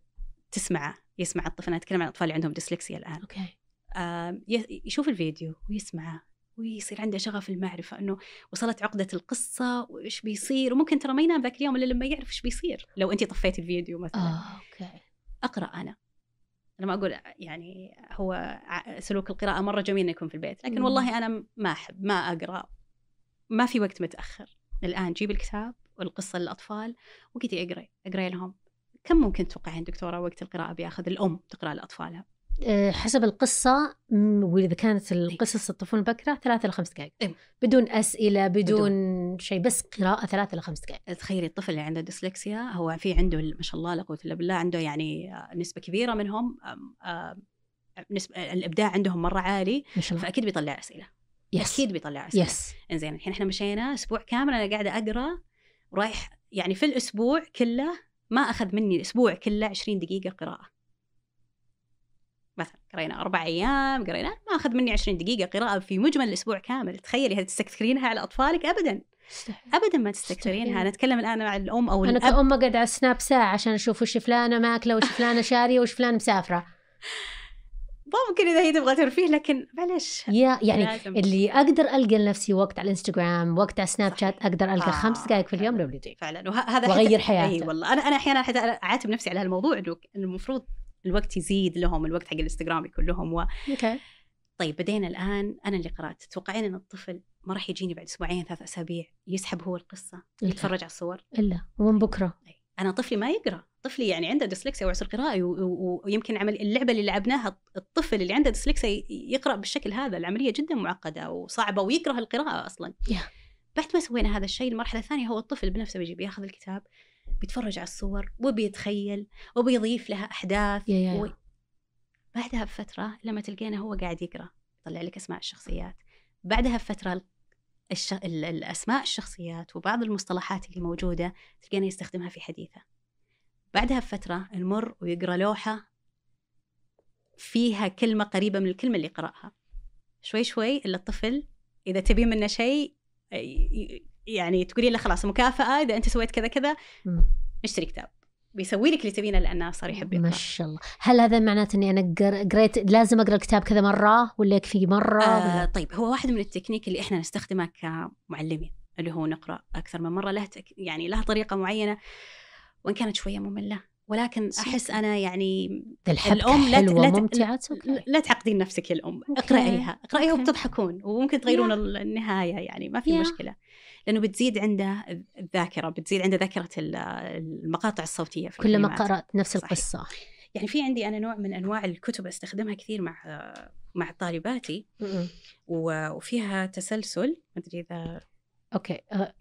تسمعه يسمع الطفل انا اتكلم عن الاطفال اللي عندهم ديسلكسيا الان اوكي آه يشوف الفيديو ويسمعه ويصير عنده شغف المعرفه انه وصلت عقده القصه وايش بيصير وممكن ترى ما ينام ذاك اليوم الا لما يعرف ايش بيصير لو انت طفيتي الفيديو مثلا آه، اوكي اقرا انا انا ما اقول يعني هو سلوك القراءه مره جميل انه يكون في البيت لكن والله انا ما احب ما اقرا ما في وقت متاخر الان جيب الكتاب والقصه للاطفال وقتي اقري اقري لهم كم ممكن توقعين دكتوره وقت القراءه بياخذ الام تقرا لاطفالها آه، حسب القصة وإذا كانت إيه. القصص الطفولة البكرة ثلاثة إلى خمس دقائق إيه. بدون أسئلة بدون, بدون. شيء بس قراءة ثلاثة إلى خمس دقائق تخيلي الطفل اللي عنده ديسلكسيا هو في عنده ما شاء الله لا قوة إلا بالله عنده يعني آه، نسبة كبيرة منهم نسبة الإبداع عندهم مرة عالي ما شاء الله. فأكيد بيطلع أسئلة يس. أكيد بيطلع أسئلة يس. إنزين الحين إحنا مشينا أسبوع كامل أنا قاعدة أقرأ ورايح يعني في الأسبوع كله ما أخذ مني الأسبوع كله 20 دقيقة قراءة قرينا اربع ايام قرينا ما اخذ مني 20 دقيقه قراءه في مجمل الاسبوع كامل تخيلي هل تستكثرينها على اطفالك ابدا مستحيل. ابدا ما تستكثرينها انا اتكلم الان مع الام او انا كأم اقعد على السناب ساعه عشان اشوف وش فلانه ماكله وش فلانه شاريه وش فلانه مسافره ممكن اذا هي تبغى ترفيه لكن معلش يا يعني لازم. اللي اقدر القى لنفسي وقت على الانستغرام وقت على سناب شات اقدر القى آه. خمس دقائق في اليوم لولدي فعلا وهذا وغير حياتي اي والله انا انا احيانا حتى اعاتب نفسي على هالموضوع انه المفروض الوقت يزيد لهم الوقت حق الانستغرام يكون لهم و... okay. طيب بدينا الان انا اللي قرات تتوقعين ان الطفل ما راح يجيني بعد اسبوعين ثلاث اسابيع يسحب هو القصه إلا. يتفرج على الصور الا ومن بكره انا طفلي ما يقرا طفلي يعني عنده ديسلكسيا وعسر قراءه ويمكن عمل اللعبه اللي لعبناها الطفل اللي عنده ديسلكسيا يقرا بالشكل هذا العمليه جدا معقده وصعبه ويكره القراءه اصلا yeah. بعد ما سوينا هذا الشيء المرحله الثانيه هو الطفل بنفسه بيجي بياخذ الكتاب بيتفرج على الصور وبيتخيل وبيضيف لها أحداث yeah, yeah, و... بعدها بفترة لما تلقينا هو قاعد يقرأ يطلع لك أسماء الشخصيات بعدها بفترة الش... الأسماء الشخصيات وبعض المصطلحات اللي موجودة تلقينا يستخدمها في حديثه بعدها بفترة نمر ويقرأ لوحة فيها كلمة قريبة من الكلمة اللي قرأها شوي شوي إلا الطفل إذا تبي منه شيء يعني تقولين له خلاص مكافاه اذا انت سويت كذا كذا اشتري كتاب بيسوي لك اللي تبينه لانه صار يحب يقرا ما شاء الله هل هذا معناته اني انا قريت لازم اقرا الكتاب كذا مره ولا يكفي مره آه طيب هو واحد من التكنيك اللي احنا نستخدمه كمعلمين اللي هو نقرا اكثر من مره له تك... يعني له طريقه معينه وان كانت شويه ممله ولكن احس انا يعني الام لا لا, لا تعقدين نفسك يا الام أوكي. اقرايها اقرايها وبتضحكون وممكن تغيرون النهايه يعني ما في مشكله لانه بتزيد عنده الذاكره بتزيد عنده ذاكره المقاطع الصوتيه في كلما قرات نفس القصه صحيح. يعني في عندي انا نوع من انواع الكتب استخدمها كثير مع مع طالباتي وفيها تسلسل ما ادري اذا اوكي آه،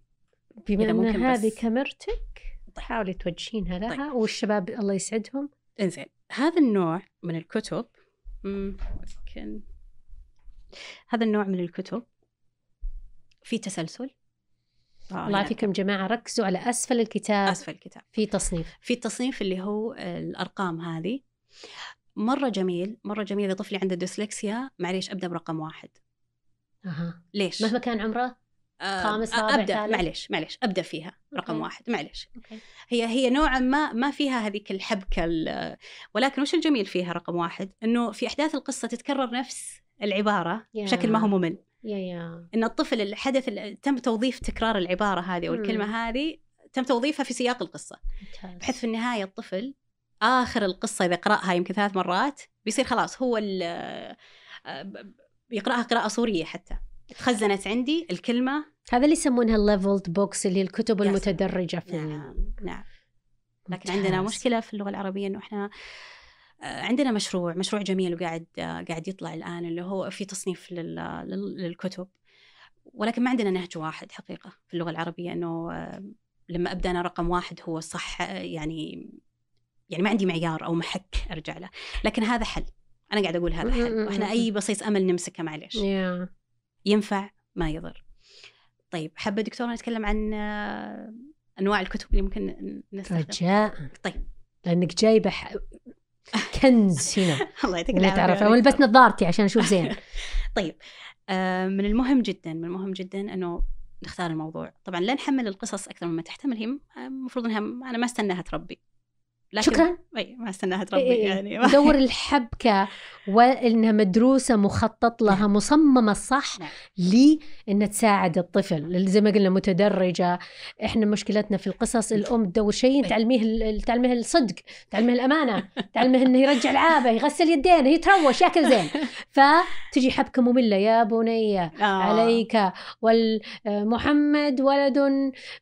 بما ان هذه كاميرتك طيب. حاولي توجهينها لها طيب. والشباب الله يسعدهم انزين هذا النوع من الكتب ممكن هذا النوع من الكتب في تسلسل آه، الله يعني جماعة ركزوا على أسفل الكتاب أسفل الكتاب في تصنيف في التصنيف اللي هو الأرقام هذه مرة جميل مرة جميل إذا طفلي عنده ديسلكسيا معليش أبدأ برقم واحد أها ليش؟ مهما كان عمره آه، خامس رابع ابدا ثالث. معليش معليش ابدا فيها رقم أوكي. واحد معليش أوكي. هي هي نوعا ما ما فيها هذيك الحبكه ولكن وش الجميل فيها رقم واحد انه في احداث القصه تتكرر نفس العباره yeah. بشكل ما هو ممل yeah, ان الطفل الحدث اللي تم توظيف تكرار العباره هذه او الكلمه هذه تم توظيفها في سياق القصه بحيث في النهايه الطفل اخر القصه اذا قراها يمكن ثلاث مرات بيصير خلاص هو آه، بيقراها قراءه صوريه حتى تخزنت عندي الكلمه هذا اللي يسمونها ليفلد بوكس اللي الكتب المتدرجه في نعم نعم لكن عندنا مشكله في اللغه العربيه انه احنا عندنا مشروع مشروع جميل وقاعد قاعد يطلع الآن اللي هو في تصنيف للكتب ولكن ما عندنا نهج واحد حقيقة في اللغة العربية أنه آه، لما أبدأ أنا رقم واحد هو صح يعني يعني ما عندي معيار أو محك أرجع له لكن هذا حل أنا قاعد أقول هذا حل وإحنا أي بصيص أمل نمسكه معلش ينفع ما يضر طيب حابة دكتورة نتكلم عن آه، أنواع الكتب اللي ممكن نستخدم رجاء طيب لأنك جايبة كنز هنا الله يعطيك العافيه تعرفه ولبست نظارتي عشان اشوف زين طيب آه من المهم جدا من المهم جدا انه نختار الموضوع طبعا لا نحمل القصص اكثر مما تحتمل هي المفروض انها انا ما استناها تربي لكن شكرا اي ما استناها تربي إيه يعني ما... دور الحبكه وانها مدروسه مخطط لها نعم. مصممه الصح نعم. لان تساعد الطفل زي ما قلنا متدرجه احنا مشكلتنا في القصص الام تدور شيء طيب. تعلميه تعلميه الصدق تعلميه الامانه تعلميه انه يرجع العابه يغسل يدينه يتروش ياكل زين فتجي حبكه ممله يا بني آه. عليك والمحمد ولد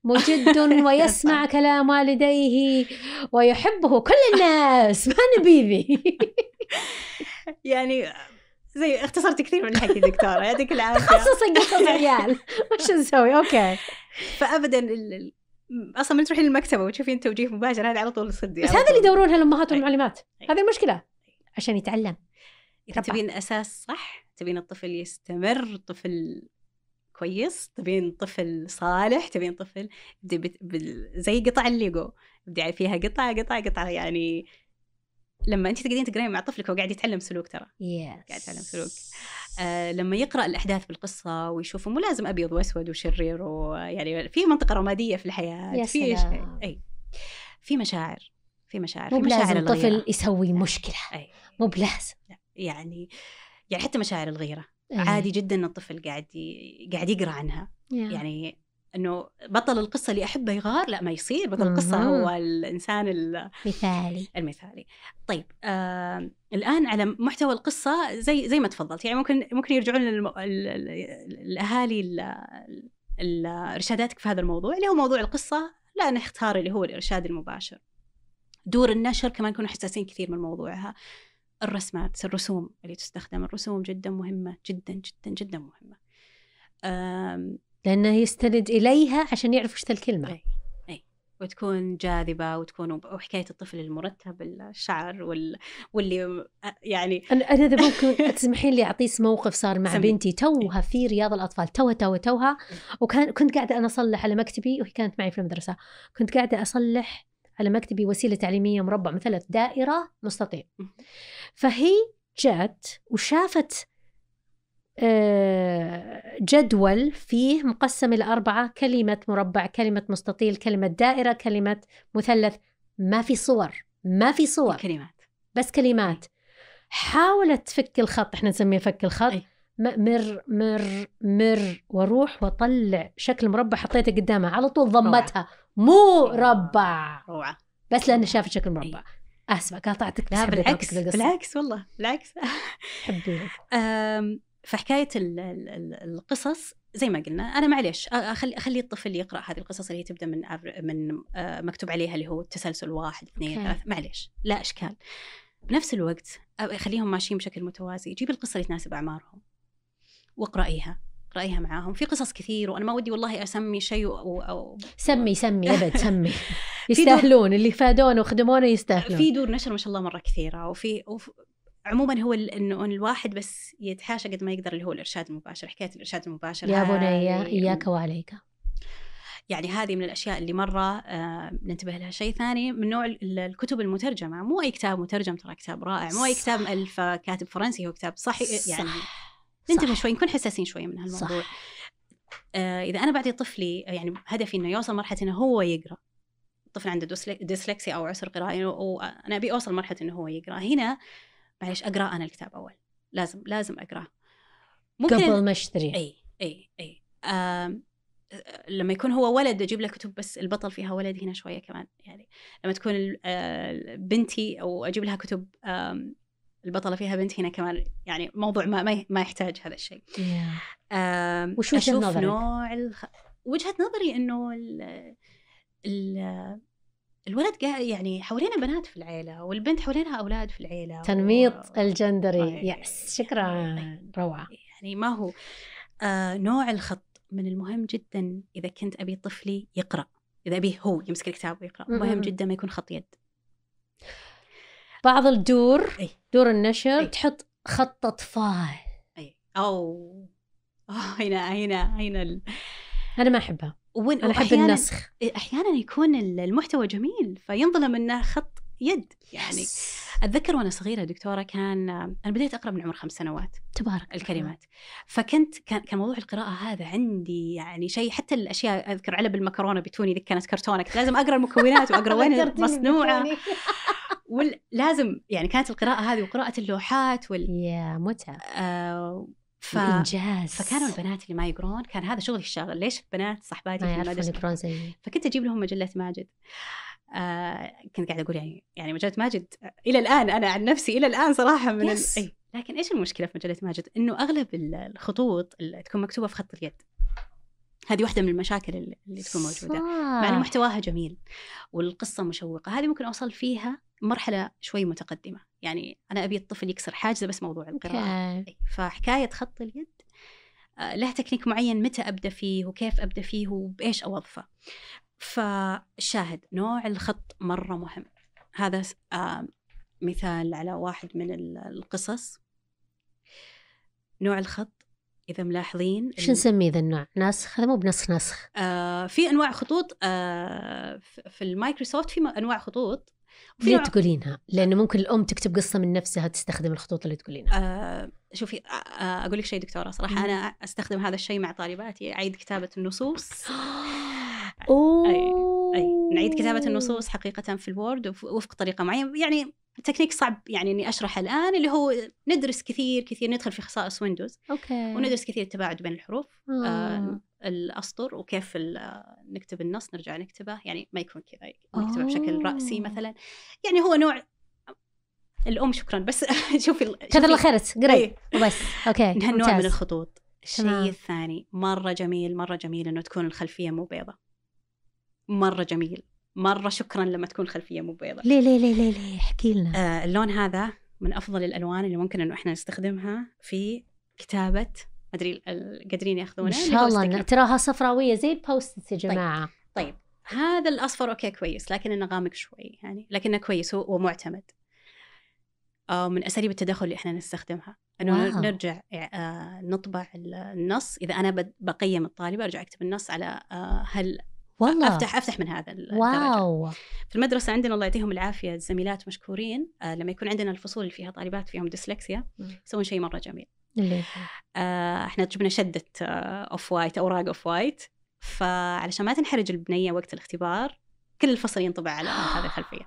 مجد ويسمع كلام والديه ويحبه كل الناس ما نبي ذي يعني زي اختصرت كثير من حكي دكتورة يعطيك العافية خصصك قصص عيال وش نسوي اوكي فابدا ال... اصلا من تروحين المكتبة وتشوفين توجيه مباشر هذا على طول صدي بس هذا اللي يدورونها الامهات والمعلمات هذه المشكلة عشان يتعلم تبين اساس صح تبين الطفل يستمر طفل كويس تبين طفل صالح تبين طفل زي قطع الليجو بدي فيها قطعة قطعة قطعة يعني لما انت تقعدين تقرين مع طفلك هو قاعد يتعلم سلوك ترى yes. قاعد يتعلم سلوك آه لما يقرا الاحداث بالقصه ويشوفه مو لازم ابيض واسود وشرير ويعني في منطقه رماديه في الحياه في اي في مشاعر في مشاعر مو لازم الطفل يسوي مشكله أي. مو بلازم يعني يعني حتى مشاعر الغيره أي. عادي جدا الطفل قاعد ي... قاعد يقرا عنها yeah. يعني انه بطل القصه اللي احبه يغار لا ما يصير بطل القصه هو الانسان المثالي المثالي طيب آه الان على محتوى القصه زي زي ما تفضلت يعني ممكن ممكن يرجعون الاهالي ارشاداتك في هذا الموضوع اللي هو موضوع القصه لا نختار اللي هو الارشاد المباشر دور النشر كمان يكونوا حساسين كثير من موضوعها الرسمات الرسوم اللي تستخدم الرسوم جدا مهمه جدا جدا جدا مهمه لأنه يستند إليها عشان يعرف وش الكلمة أي. أي. وتكون جاذبة وتكون وحكاية الطفل المرتب الشعر وال... واللي يعني أنا, أنا إذا ممكن تسمحين لي أعطيك موقف صار مع سمي. بنتي توها في رياض الأطفال توها توها توها وكان كنت قاعدة أنا أصلح على مكتبي وهي كانت معي في المدرسة كنت قاعدة أصلح على مكتبي وسيلة تعليمية مربع مثلث دائرة مستطيل فهي جات وشافت آه، جدول فيه مقسم الأربعة كلمة مربع كلمة مستطيل كلمة دائرة كلمة مثلث ما في صور ما في صور كلمات بس كلمات إيه. حاولت تفك الخط احنا نسميه فك الخط أي. مر مر مر وروح وطلع شكل مربع حطيته قدامها على طول ضمتها مربع إيه، روعة بس لأنه شافت شكل مربع إيه. اسفه قاطعتك لا بالعكس بالعكس والله بالعكس فحكايه القصص زي ما قلنا انا معليش اخلي اخلي الطفل يقرا هذه القصص اللي هي تبدا من من آه، مكتوب عليها اللي هو تسلسل واحد اثنين okay. ثلاث معليش لا اشكال بنفس الوقت خليهم ماشيين بشكل متوازي جيب القصه اللي تناسب اعمارهم واقرايها رأيها معاهم في قصص كثير وانا ما ودي والله اسمي شيء و... او سمي سمي ابد سمي يستاهلون اللي فادونا وخدمونا يستاهلون في دور نشر ما شاء الله مره كثيره وفي عموما هو انه الواحد بس يتحاشى قد ما يقدر اللي هو الارشاد المباشر حكايه الارشاد المباشر يا بني اياك وعليك يعني هذه من الاشياء اللي مره ننتبه لها شيء ثاني من نوع الكتب المترجمه مو اي كتاب مترجم ترى كتاب رائع مو اي كتاب الف كاتب فرنسي هو كتاب صحي يعني صح. ننتبه شوي نكون حساسين شوي من هالموضوع صح. آه، اذا انا بعطي طفلي يعني هدفي انه يوصل مرحله انه هو يقرا طفل عنده ديسلكسيا او عسر قرائي وانا ابي اوصل مرحله انه هو يقرا هنا معلش اقرا انا الكتاب اول لازم لازم اقراه ممكن قبل ما اشتري اي اي اي لما يكون هو ولد اجيب له كتب بس البطل فيها ولد هنا شويه كمان يعني لما تكون آه، بنتي او اجيب لها كتب البطله فيها بنت هنا كمان يعني موضوع ما ما يحتاج هذا الشيء. yeah. وشو اشوف نوع الخ... وجهه نظري انه ال... ال... الولد قاعد يعني حوالينا بنات في العيله والبنت حوالينها اولاد في العيله تنميط و... الجندري يس يعني شكرا روعه يعني ما هو آه نوع الخط من المهم جدا اذا كنت ابي طفلي يقرا اذا ابيه هو يمسك الكتاب ويقرا مهم جدا ما يكون خط يد بعض الدور أي. دور النشر أي. تحط خط اطفال اي او هنا هنا هنا انا ما احبها وين انا احب النسخ إيه، احيانا يكون المحتوى جميل فينظلم انه خط يد يعني yes. اتذكر وانا صغيره دكتوره كان انا بديت اقرا من عمر خمس سنوات تبارك الكلمات فكنت كان كان موضوع القراءه هذا عندي يعني شيء حتى الاشياء اذكر علب المكرونه بتوني ذيك كانت كرتونه لازم اقرا المكونات واقرا وين مصنوعه ولازم يعني كانت القراءه هذه وقراءه اللوحات وال يا متعه آه ف... إنجاز. فكانوا البنات اللي ما يقرون كان هذا شغلي الشاغل ليش البنات صحباتي ما يقرون زي فكنت اجيب لهم مجله ماجد آه كنت قاعده اقول يعني يعني مجله ماجد الى الان انا عن نفسي الى الان صراحه من ال... أي. لكن ايش المشكله في مجله ماجد؟ انه اغلب الخطوط اللي تكون مكتوبه في خط اليد هذه واحدة من المشاكل اللي تكون موجودة مع أن محتواها جميل والقصة مشوقة هذه ممكن أوصل فيها مرحلة شوي متقدمة يعني أنا أبي الطفل يكسر حاجزة بس موضوع القراءة okay. طيب، فحكاية خط اليد آه، له تكنيك معين متى أبدأ فيه وكيف أبدأ فيه وبإيش أوظفه فالشاهد نوع الخط مرة مهم هذا آه، مثال على واحد من القصص نوع الخط اذا ملاحظين شو نسمي ذا النوع ناسخ هذا مو بنسخ نسخ آه في انواع خطوط آه في المايكروسوفت في انواع خطوط ليه تقولينها؟ لانه ممكن الام تكتب قصه من نفسها تستخدم الخطوط اللي تقولينها. آه شوفي آه, آه، اقول لك شيء دكتوره صراحه انا استخدم هذا الشيء مع طالباتي اعيد كتابه النصوص. اوه أي. أي. نعيد كتابه النصوص حقيقه في الوورد وفق طريقه معينه يعني التكنيك صعب يعني اني اشرحه الان اللي هو ندرس كثير كثير ندخل في خصائص ويندوز اوكي وندرس كثير التباعد بين الحروف آه. آه. الاسطر وكيف آه، نكتب النص نرجع نكتبه يعني ما يكون كذا نكتبه بشكل آه. راسي مثلا يعني هو نوع الام شكرا بس شوفي كثر الله خيرك قري إيه. وبس اوكي انها نوع من الخطوط الشيء الثاني مره جميل مره جميل انه تكون الخلفيه مو بيضه مره جميل مره شكرا لما تكون الخلفيه مو بيضاء ليه ليه ليه ليه ليه احكي لنا آه اللون هذا من افضل الالوان اللي ممكن انه احنا نستخدمها في كتابه ادري قادرين ياخذونه ان شاء الله تراها صفراويه زي البوست يا طيب، جماعه طيب, طيب. هذا الاصفر اوكي كويس لكن انه غامق شوي يعني لكنه كويس ومعتمد أو آه، من اساليب التدخل اللي احنا نستخدمها انه واو. نرجع آه، نطبع النص اذا انا بقيم الطالبه ارجع اكتب النص على آه، هل والله افتح افتح من هذا واو في المدرسه عندنا الله يعطيهم العافيه الزميلات مشكورين آه لما يكون عندنا الفصول اللي فيها طالبات فيهم ديسلكسيا يسوون شيء مره جميل ليه؟ آه احنا جبنا شده آه اوف وايت اوراق اوف وايت فعلشان ما تنحرج البنيه وقت الاختبار كل الفصل ينطبع على هذه الخلفيه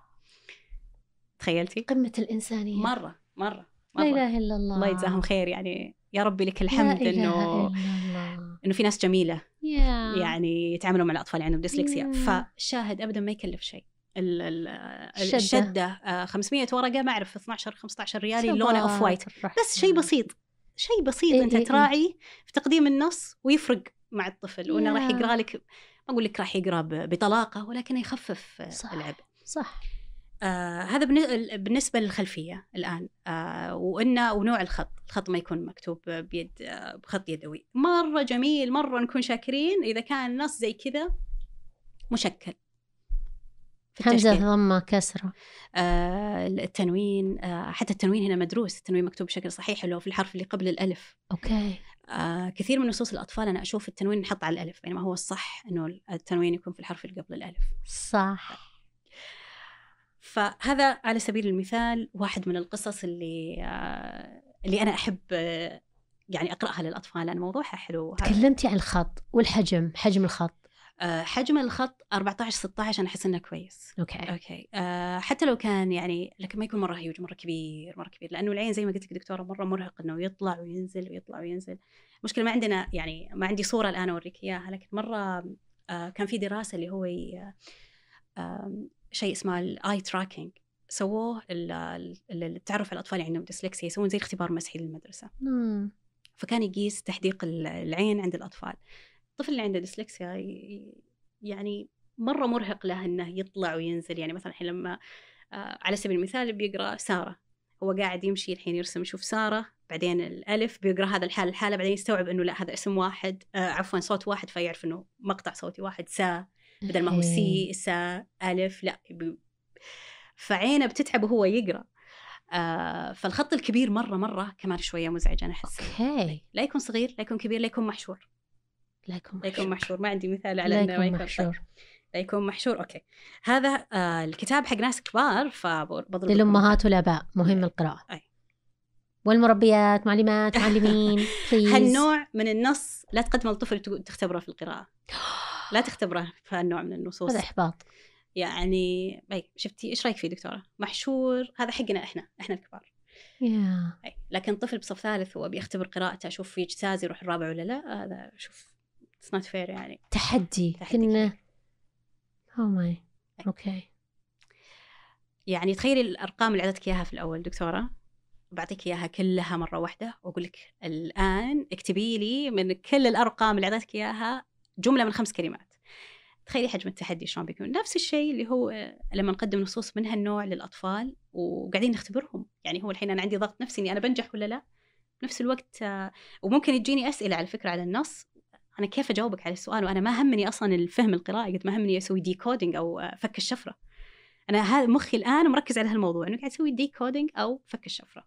تخيلتي قمه الانسانيه مره مره, مرة. لا اله الا الله الله يجزاهم خير يعني يا ربي لك الحمد انه انه في ناس جميله yeah. يعني يتعاملوا مع الاطفال اللي يعني عندهم ديسلكسيا yeah. فالشاهد ابدا ما يكلف شيء الشده, الشدة 500 ورقه ما اعرف 12 15 ريال لونه اوف وايت بس شيء بسيط شيء بسيط إيه انت إيه،, إيه تراعي في تقديم النص ويفرق مع الطفل وانه راح يقرا لك ما اقول لك راح يقرا بطلاقه ولكن يخفف صح العبء صح آه هذا بالنسبة للخلفية الآن آه وإنه ونوع الخط الخط ما يكون مكتوب بيد آه بخط يدوي مرة جميل مرة نكون شاكرين إذا كان نص زي كذا مشكل همزة ضمة كسرة آه التنوين آه حتى التنوين هنا مدروس التنوين مكتوب بشكل صحيح اللي هو في الحرف اللي قبل الألف أوكي آه كثير من نصوص الأطفال أنا أشوف التنوين نحط على الألف بينما يعني هو الصح أنه التنوين يكون في الحرف اللي قبل الألف صح فهذا على سبيل المثال واحد من القصص اللي آه، اللي انا احب آه، يعني اقراها للاطفال لان موضوعها حلو تكلمتي عن الخط والحجم حجم الخط آه، حجم الخط 14 16 انا احس انه كويس اوكي اوكي حتى لو كان يعني لكن ما يكون مره هيوج مره كبير مره كبير لانه العين زي ما قلت لك دكتوره مره مرهق انه يطلع وينزل ويطلع وينزل المشكله ما عندنا يعني ما عندي صوره الان اوريك اياها لكن مره كان في دراسه اللي هو شيء اسمه الاي تراكنج سووه اللي تعرف على الاطفال اللي عندهم ديسلكسيا يسوون زي اختبار مسحي للمدرسه فكان يقيس تحديق العين عند الاطفال الطفل اللي عنده ديسلكسيا يعني مره مرهق له انه يطلع وينزل يعني مثلا الحين لما آه، على سبيل المثال بيقرا ساره هو قاعد يمشي الحين يرسم يشوف ساره بعدين الالف بيقرا هذا الحال الحاله بعدين يستوعب انه لا هذا اسم واحد آه عفوا صوت واحد فيعرف انه مقطع صوتي واحد سا بدل ما هو إيه. سي سا الف لا فعينه بتتعب وهو يقرا آه فالخط الكبير مره مره كمان شويه مزعج انا احس اوكي لا يكون صغير لا يكون كبير لا يكون محشور لا يكون محشور, لا يكون محشور. ما عندي مثال على انه ما يكون محشور لا يكون محشور اوكي هذا آه الكتاب حق ناس كبار فبضرب للامهات والاباء مهم القراءه اي والمربيات معلمات معلمين هالنوع من النص لا تقدمه لطفل تختبره في القراءه لا تختبره في هالنوع من النصوص هذا احباط يعني أي شفتي ايش رايك فيه دكتوره محشور هذا حقنا احنا احنا الكبار yeah. لكن طفل بصف ثالث هو بيختبر قراءته اشوف في اجتاز يروح الرابع ولا لا هذا شوف اتس نوت فير يعني تحدي كنا او ماي اوكي يعني تخيلي الارقام اللي اعطيتك اياها في الاول دكتوره بعطيك اياها كلها مره واحده واقول لك الان اكتبي لي من كل الارقام اللي اعطيتك اياها جمله من خمس كلمات تخيلي حجم التحدي شلون بيكون نفس الشيء اللي هو لما نقدم نصوص من هالنوع للاطفال وقاعدين نختبرهم يعني هو الحين انا عندي ضغط نفسي اني انا بنجح ولا لا بنفس الوقت وممكن يجيني اسئله على فكره على النص انا كيف اجاوبك على السؤال وانا ما همني اصلا الفهم القراءه قد ما همني اسوي ديكودينج او فك الشفره انا هذا مخي الان مركز على هالموضوع انه قاعد اسوي ديكودينج او فك الشفره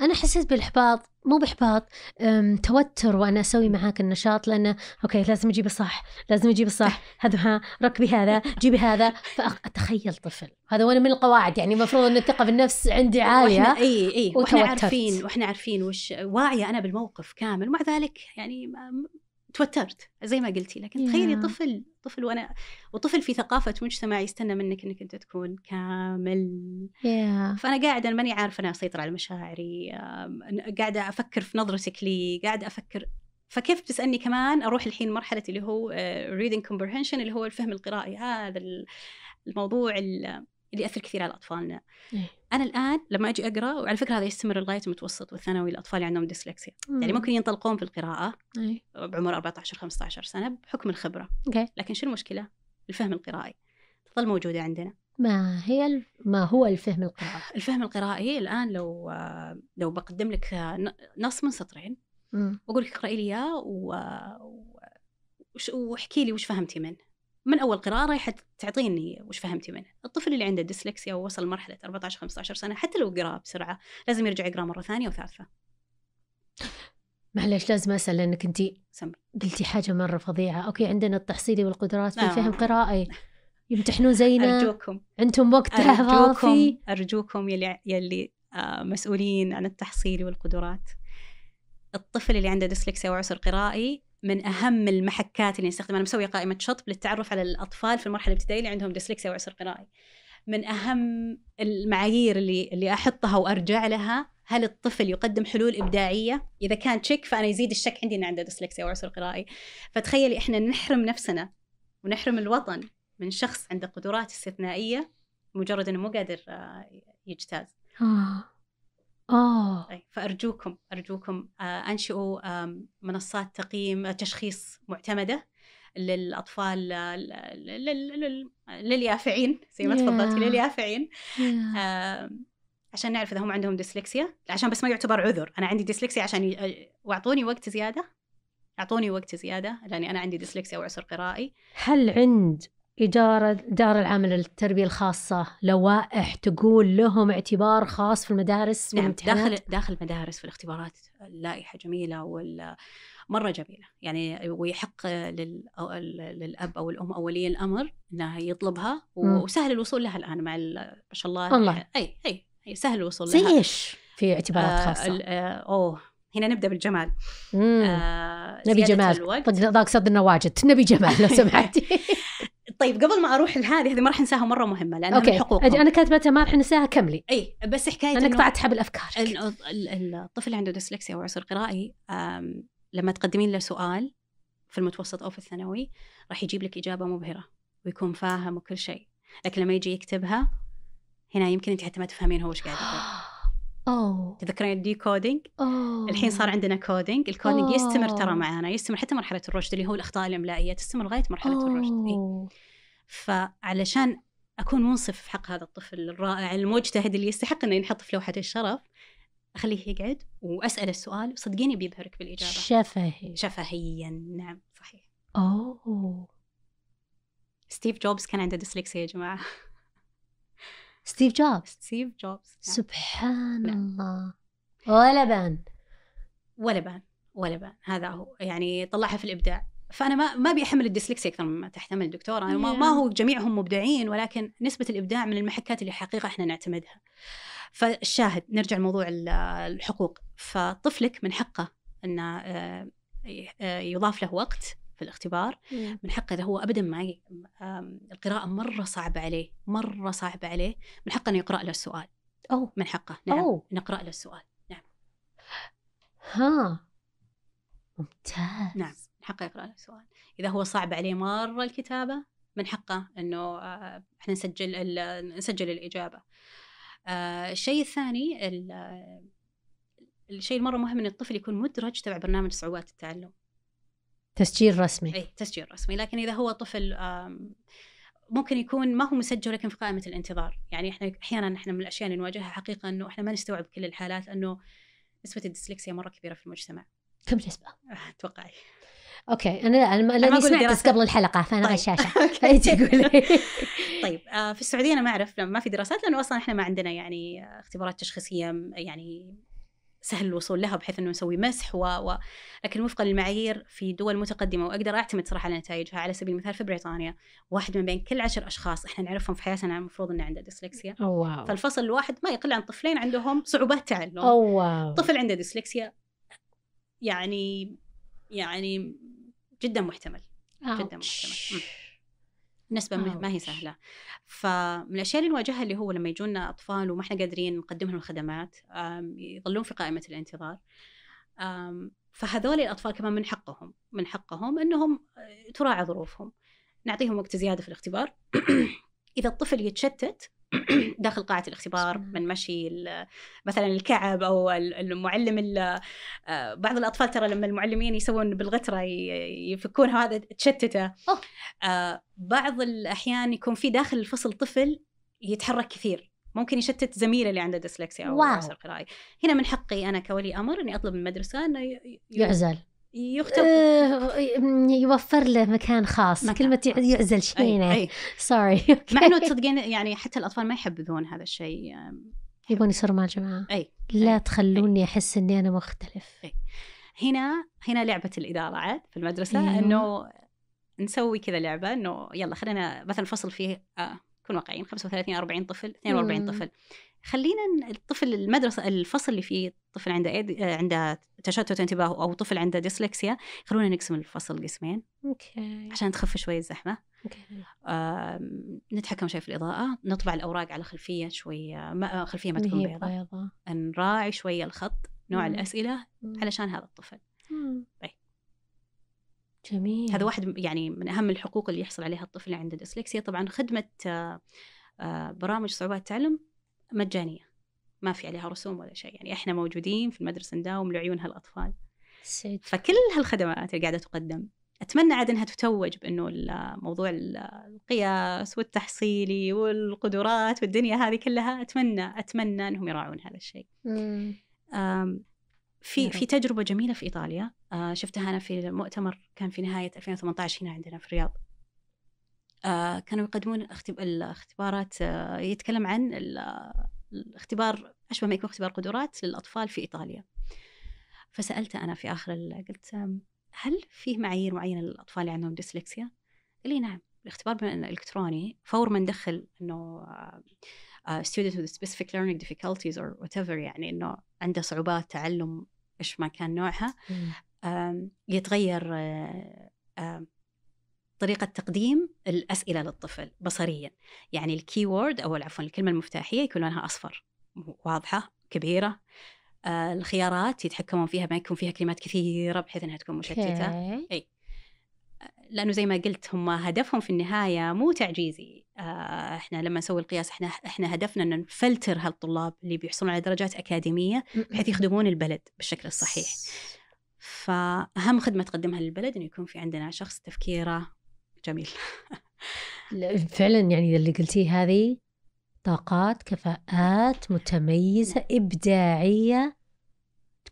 انا حسيت بالاحباط مو باحباط توتر وانا اسوي معاك النشاط لانه اوكي لازم اجيب صح لازم اجيب صح هذا ها ركبي هذا جيبي هذا فاتخيل طفل هذا وانا من القواعد يعني المفروض ان الثقه بالنفس عندي عاليه اي اي واحنا عارفين واحنا عارفين وش واعيه انا بالموقف كامل ومع ذلك يعني توترت زي ما قلتي لكن تخيلي طفل طفل وانا وطفل في ثقافه مجتمع يستنى منك انك انت تكون كامل yeah. فانا قاعده ماني عارفه انا اسيطر على مشاعري قاعده افكر في نظرتك لي قاعده افكر فكيف بتسالني كمان اروح الحين مرحله اللي هو ريدنج آه، كومبرهنشن اللي هو الفهم القرائي هذا الموضوع اللي ياثر كثير على اطفالنا إيه. انا الان لما اجي اقرا وعلى فكره هذا يستمر لغايه المتوسط والثانوي الاطفال اللي عندهم ديسلكسيا يعني ممكن ينطلقون القراءه إيه. بعمر 14 15 سنه بحكم الخبره إيه. لكن شو المشكله الفهم القرائي تظل موجوده عندنا ما هي ما هو الفهم القرائي الفهم القرائي الان لو لو بقدم لك نص من سطرين واقول لك اقراي لي اياه واحكي لي وش فهمتي منه من اول قراءه رايحه تعطيني وش فهمتي منه الطفل اللي عنده ديسلكسيا ووصل مرحله 14 15 سنه حتى لو قرأ بسرعه لازم يرجع يقرا مره ثانيه وثالثه معلش لازم اسال لانك انت قلتي حاجه مره فظيعه اوكي عندنا التحصيلي والقدرات في فهم آه. قرائي يمتحنون زينا ارجوكم انتم وقتها ارجوكم ارجوكم يلي يلي آه، مسؤولين عن التحصيلي والقدرات الطفل اللي عنده ديسلكسيا وعسر قرائي من اهم المحكات اللي نستخدمها انا مسويه قائمه شطب للتعرف على الاطفال في المرحله الابتدائيه اللي عندهم ديسلكسيا وعسر قرائي من اهم المعايير اللي اللي احطها وارجع لها هل الطفل يقدم حلول ابداعيه اذا كان تشيك فانا يزيد الشك عندي انه عنده ديسلكسيا وعسر قرائي فتخيلي احنا نحرم نفسنا ونحرم الوطن من شخص عنده قدرات استثنائيه مجرد انه مو قادر آه، يجتاز آه. آه. فأرجوكم أرجوكم آه، أنشئوا منصات تقييم آه، تشخيص معتمدة للأطفال آه، لليافعين زي ما yeah. تفضلتي لليافعين yeah. عشان نعرف إذا هم عندهم ديسلكسيا عشان بس ما يعتبر عذر أنا عندي ديسلكسيا عشان ي... واعطوني وقت زيادة اعطوني وقت زياده لاني انا عندي ديسلكسيا وعسر قرائي هل عند إدارة دار العمل للتربية الخاصة لوائح تقول لهم اعتبار خاص في المدارس نعم داخل داخل المدارس في الاختبارات اللائحة جميلة وال مرة جميلة يعني ويحق للأب أو الأم أولي الأمر أنه يطلبها وسهل الوصول لها الآن مع ما شاء الله الله أي أي سهل الوصول لها زي إيش في اعتبارات آه، خاصة؟ آه... آه... أوه هنا نبدا بالجمال آه نبي جمال ضاق صدرنا واجد نبي جمال لو سمحتي طيب قبل ما اروح لهذه هذه ما راح انساها مره مهمه لان أوكي. الحقوق أجي انا كاتبتها ما راح انساها كملي اي بس حكايه انك قطعت حبل افكار الطفل اللي عنده ديسلكسيا وعسر قرائي لما تقدمين له سؤال في المتوسط او في الثانوي راح يجيب لك اجابه مبهره ويكون فاهم وكل شيء لكن لما يجي يكتبها هنا يمكن انت حتى ما تفهمين هو ايش قاعد يقول اوه تذكرين الدي كودينج؟ أوه. الحين صار عندنا كودينج، الكودينج أوه. يستمر ترى معانا، يستمر حتى مرحلة الرشد اللي هو الأخطاء الإملائية تستمر لغاية مرحلة أوه. الرشد. إيه؟ فعلشان اكون منصف في حق هذا الطفل الرائع المجتهد اللي يستحق انه ينحط في لوحه الشرف اخليه يقعد واسال السؤال وصدقيني بيبهرك بالاجابه شفهي شفهيا نعم صحيح اوه ستيف جوبز كان عنده ديسلكسيا يا جماعه ستيف جوبز ستيف جوبز نعم. سبحان نعم. الله ولا بان ولا بان ولا بان هذا هو يعني طلعها في الابداع فانا ما ما بيحمل الديسلكسيا اكثر مما تحتمل الدكتوره يعني yeah. ما هو جميعهم مبدعين ولكن نسبه الابداع من المحكات اللي حقيقه احنا نعتمدها فالشاهد نرجع لموضوع الحقوق فطفلك من حقه انه آه، آه، يضاف له وقت في الاختبار من حقه اذا هو ابدا ما القراءه مره صعبه عليه مره صعبه عليه من حقه انه يقرا له السؤال أو من حقه نعم أوه. نقرا له السؤال نعم ها ممتاز نعم من حقه يقرأ له سؤال إذا هو صعب عليه مرة الكتابة من حقه إنه آه، إحنا نسجل نسجل الإجابة آه، الشيء الثاني الشيء المرة مهم إن الطفل يكون مدرج تبع برنامج صعوبات التعلم تسجيل رسمي أي تسجيل رسمي لكن إذا هو طفل ممكن يكون ما هو مسجل لكن في قائمة الانتظار يعني إحنا أحيانا إحنا من الأشياء اللي نواجهها حقيقة إنه إحنا ما نستوعب كل الحالات إنه نسبة الديسلكسيا مرة كبيرة في المجتمع كم نسبة؟ أتوقعي اوكي انا لا انا لاني سمعت قبل الحلقه فانا طيب. غشاشه اوكي تقولي طيب آه، في السعوديه انا ما اعرف ما في دراسات لانه اصلا احنا ما عندنا يعني اختبارات تشخيصيه يعني سهل الوصول لها بحيث انه نسوي مسح و... و... لكن وفقا للمعايير في دول متقدمه واقدر اعتمد صراحه على نتائجها على سبيل المثال في بريطانيا واحد من بين كل عشر اشخاص احنا نعرفهم في حياتنا المفروض انه عنده ديسلكسيا أوه. فالفصل الواحد ما يقل عن طفلين عندهم صعوبات تعلم أوه. طفل عنده ديسلكسيا يعني يعني جدا محتمل آه. جدا محتمل نسبة ما هي سهلة فمن الأشياء اللي نواجهها اللي هو لما يجونا أطفال وما احنا قادرين نقدم لهم الخدمات يظلون في قائمة الانتظار فهذول الأطفال كمان من حقهم من حقهم أنهم تراعى ظروفهم نعطيهم وقت زيادة في الاختبار إذا الطفل يتشتت داخل قاعة الاختبار من مشي مثلا الكعب أو المعلم آه، بعض الأطفال ترى لما المعلمين يسوون بالغترة يفكون هذا تشتته آه، بعض الأحيان يكون في داخل الفصل طفل يتحرك كثير ممكن يشتت زميله اللي عنده ديسلكسيا او عسر قرائي هنا من حقي انا كولي امر اني اطلب من المدرسه انه يعزل يختم آه يوفر له مكان خاص مكان كلمة يعزل شينا سوري مع انه تصدقين يعني حتى الاطفال ما يحبذون هذا الشيء يبون يصيروا مع الجماعة أي. لا أي. تخلوني أي. أحس أني أنا مختلف أي. هنا هنا لعبة الإدارة عاد في المدرسة أيوه. أنه نسوي كذا لعبة أنه يلا خلينا مثلا فصل فيه آه كن واقعيين 35 40 طفل 42 مم. طفل خلينا الطفل المدرسه الفصل اللي فيه طفل عنده آه، عنده تشتت انتباه او طفل عنده ديسلكسيا خلونا نقسم الفصل قسمين اوكي عشان تخف شوي الزحمه اوكي نتحكم شوي في الاضاءه نطبع الاوراق على خلفيه شويه ما آه، خلفيه ما تكون بيضاء نراعي شويه الخط نوع مم. الاسئله مم. علشان هذا الطفل طيب جميل هذا واحد يعني من اهم الحقوق اللي يحصل عليها الطفل اللي عنده ديسلكسيا طبعا خدمه آه، برامج صعوبات التعلم مجانية ما في عليها رسوم ولا شيء يعني احنا موجودين في المدرسة نداوم لعيون هالأطفال سيد. فكل هالخدمات اللي قاعدة تقدم أتمنى عاد أنها تتوج بأنه موضوع القياس والتحصيلي والقدرات والدنيا هذه كلها أتمنى أتمنى أنهم يراعون هذا الشيء في في تجربة جميلة في إيطاليا آه، شفتها أنا في مؤتمر كان في نهاية 2018 هنا عندنا في الرياض آه، كانوا يقدمون الاختبارات آه، يتكلم عن الاختبار اشبه ما يكون اختبار قدرات للاطفال في ايطاليا فسالت انا في اخر قلت هل فيه معايير معينه للاطفال اللي عندهم ديسلكسيا قال لي نعم الاختبار الالكتروني فور ما ندخل انه آه، student with specific learning difficulties or whatever يعني انه عنده صعوبات تعلم ايش ما كان نوعها يتغير طريقة تقديم الأسئلة للطفل بصريا يعني الكي وورد أو عفوا الكلمة المفتاحية يكون لونها أصفر واضحة كبيرة آه الخيارات يتحكمون فيها ما يكون فيها كلمات كثيرة بحيث أنها تكون مشتتة okay. أي لانه زي ما قلت هم هدفهم في النهايه مو تعجيزي آه، احنا لما نسوي القياس احنا احنا هدفنا ان نفلتر هالطلاب اللي بيحصلون على درجات اكاديميه بحيث يخدمون البلد بالشكل الصحيح فاهم خدمه تقدمها للبلد انه يكون في عندنا شخص تفكيره جميل فعلا يعني اللي قلتيه هذه طاقات كفاءات متميزة إبداعية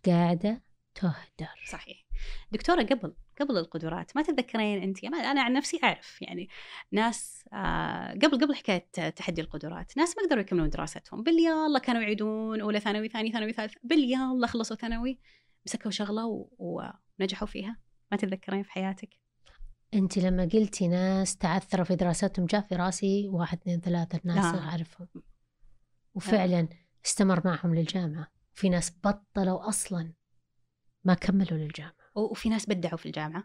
قاعدة تهدر صحيح دكتورة قبل قبل القدرات ما تتذكرين انت انا عن نفسي اعرف يعني ناس آه قبل قبل حكايه تحدي القدرات ناس ما قدروا يكملون دراستهم الله كانوا يعيدون اولى ثانوي ثاني ثانوي ثالث الله خلصوا ثانوي مسكوا شغله ونجحوا فيها ما تتذكرين في حياتك انت لما قلتي ناس تعثروا في دراستهم جاء في راسي واحد اثنين ثلاثة ناس نعم. اعرفهم آه. وفعلا استمر معهم للجامعة في ناس بطلوا اصلا ما كملوا للجامعة وفي ناس بدعوا في الجامعة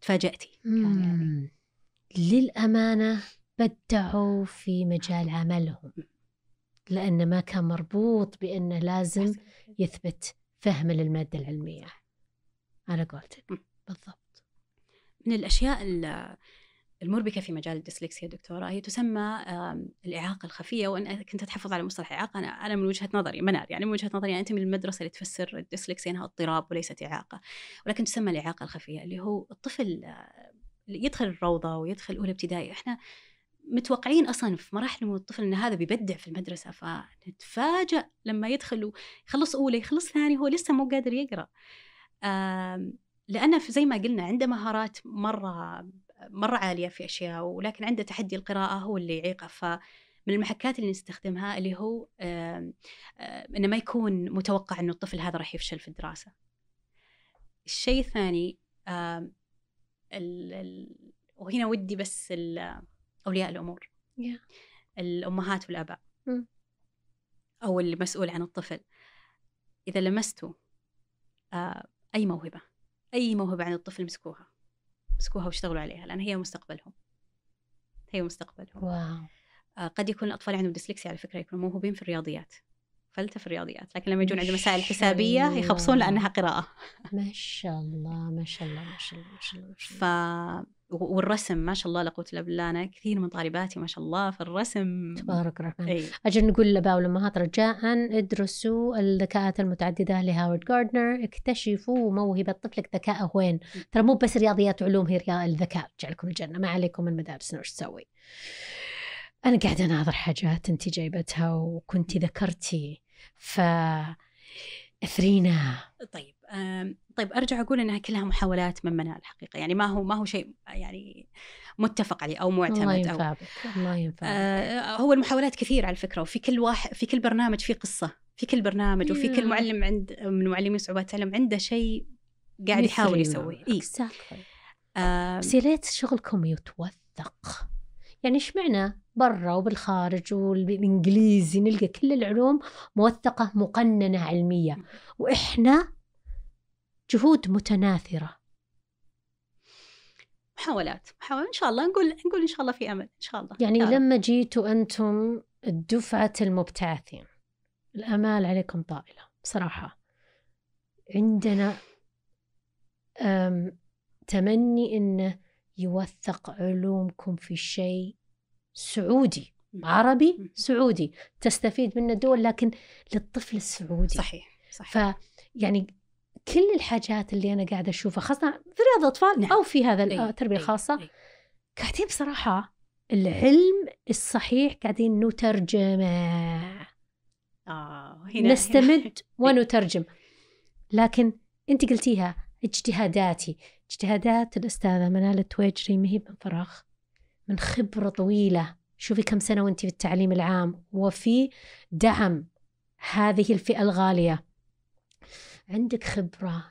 تفاجأتي يعني. للأمانة بدعوا في مجال عملهم لأنه ما كان مربوط بأنه لازم يثبت فهم للمادة العلمية على قولتك بالضبط من الأشياء المربكة في مجال الديسلكسيا دكتورة هي تسمى الإعاقة الخفية وأنا كنت أتحفظ على مصطلح إعاقة أنا أنا من وجهة نظري منار يعني من وجهة نظري يعني أنت من المدرسة اللي تفسر الديسلكسيا أنها اضطراب وليست إعاقة ولكن تسمى الإعاقة الخفية اللي هو الطفل آه، يدخل الروضة ويدخل أولى ابتدائي إحنا متوقعين اصلا في مراحل نمو الطفل ان هذا بيبدع في المدرسه فنتفاجأ لما يدخل يخلص اولى يخلص ثاني هو لسه مو قادر يقرا لأنه زي ما قلنا عنده مهارات مرة مرة عالية في أشياء ولكن عنده تحدي القراءة هو اللي يعيقه ف من المحكات اللي نستخدمها اللي هو انه ما يكون متوقع انه الطفل هذا راح يفشل في الدراسه. الشيء الثاني وهنا ودي بس اولياء الامور الامهات والاباء او المسؤول عن الطفل اذا لمستوا آه، اي موهبه اي موهبه عند الطفل مسكوها مسكوها واشتغلوا عليها لان هي مستقبلهم هي مستقبلهم واو. آه قد يكون الاطفال عندهم ديسلكسيا على فكره يكونوا موهوبين في الرياضيات فلتة في الرياضيات لكن لما يجون عند مسائل حسابية الله. يخبصون لأنها قراءة ما شاء الله ما شاء الله ما شاء الله ما شاء الله, ما شاء الله. ف... والرسم ما شاء الله لا قوه الا بالله انا كثير من طالباتي ما شاء الله في الرسم تبارك الرحمن أي. اجل نقول للاباء والامهات رجاء ادرسوا الذكاءات المتعدده لهاورد جاردنر اكتشفوا موهبه طفلك ذكائه وين ترى مو بس رياضيات علوم هي الذكاء تجعلكم الجنه ما عليكم من مدارسنا وش تسوي انا قاعده اناظر حاجات انت جايبتها وكنت ذكرتي ف اثرينا طيب طيب ارجع اقول انها كلها محاولات من منال الحقيقه يعني ما هو ما هو شيء يعني متفق عليه او معتمد الله ينفعك الله ينفعك آه، هو المحاولات كثير على فكره وفي كل واحد في كل برنامج في قصه في كل برنامج وفي كل معلم عند من معلمين صعوبات تعلم عنده شيء قاعد يحاول يسويه اي بس يا ريت شغلكم يتوثق يعني اشمعنا برا وبالخارج وبالانجليزي نلقى كل العلوم موثقه مقننه علميه واحنا جهود متناثره محاولات محاولات ان شاء الله نقول نقول ان شاء الله في امل ان شاء الله يعني تعالى. لما جيتوا انتم الدفعة المبتعثين الامال عليكم طائله بصراحه عندنا تمني انه يوثق علومكم في شيء سعودي عربي سعودي تستفيد منه الدول لكن للطفل السعودي صحيح صحيح ف يعني كل الحاجات اللي انا قاعده اشوفها خاصه في رياض الاطفال نعم. او في هذا التربيه الخاصه قاعدين بصراحه العلم الصحيح قاعدين نترجمه آه هنا نستمد هنا. ونترجم لكن انت قلتيها اجتهاداتي اجتهادات الأستاذة منال التويجري ما هي من فراغ من خبرة طويلة شوفي كم سنة وانت في التعليم العام وفي دعم هذه الفئة الغالية عندك خبرة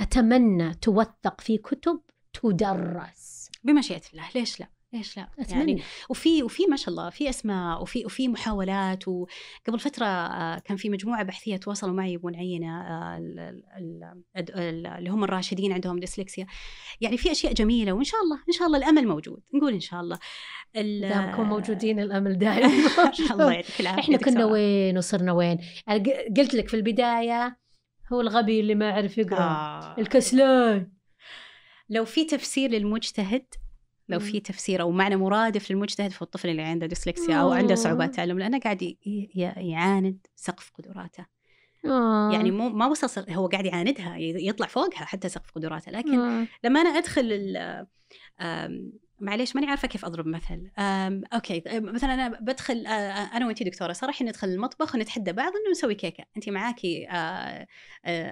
أتمنى توثق في كتب تدرس بمشيئة الله ليش لا ليش لا؟ اتمنى يعني وفي وفي ما شاء الله في اسماء وفي وفي محاولات وقبل فتره آه، كان في مجموعه بحثيه تواصلوا معي يبون عينه آه، اللي هم الراشدين عندهم ديسلكسيا يعني في اشياء جميله وان شاء الله ان شاء الله الامل موجود نقول ان شاء الله دامكم موجودين الامل دائما الله يعطيك العافيه احنا كنا وين وصرنا وين؟ قلت لك في البدايه هو الغبي اللي ما يعرف يقرا آه. الكسلان لو في تفسير للمجتهد لو في تفسير او معنى مرادف للمجتهد في الطفل اللي عنده ديسلكسيا او عنده آه. صعوبات تعلم لانه قاعد يعاند سقف قدراته يعني آه. مو ما وصل هو قاعد يعاندها يطلع فوقها حتى سقف قدراته لكن آه. لما انا ادخل معليش ماني عارفه كيف اضرب مثل اوكي مثلا انا بدخل انا وانت دكتوره صراحه ندخل المطبخ ونتحدى بعض انه نسوي كيكه انت معاكي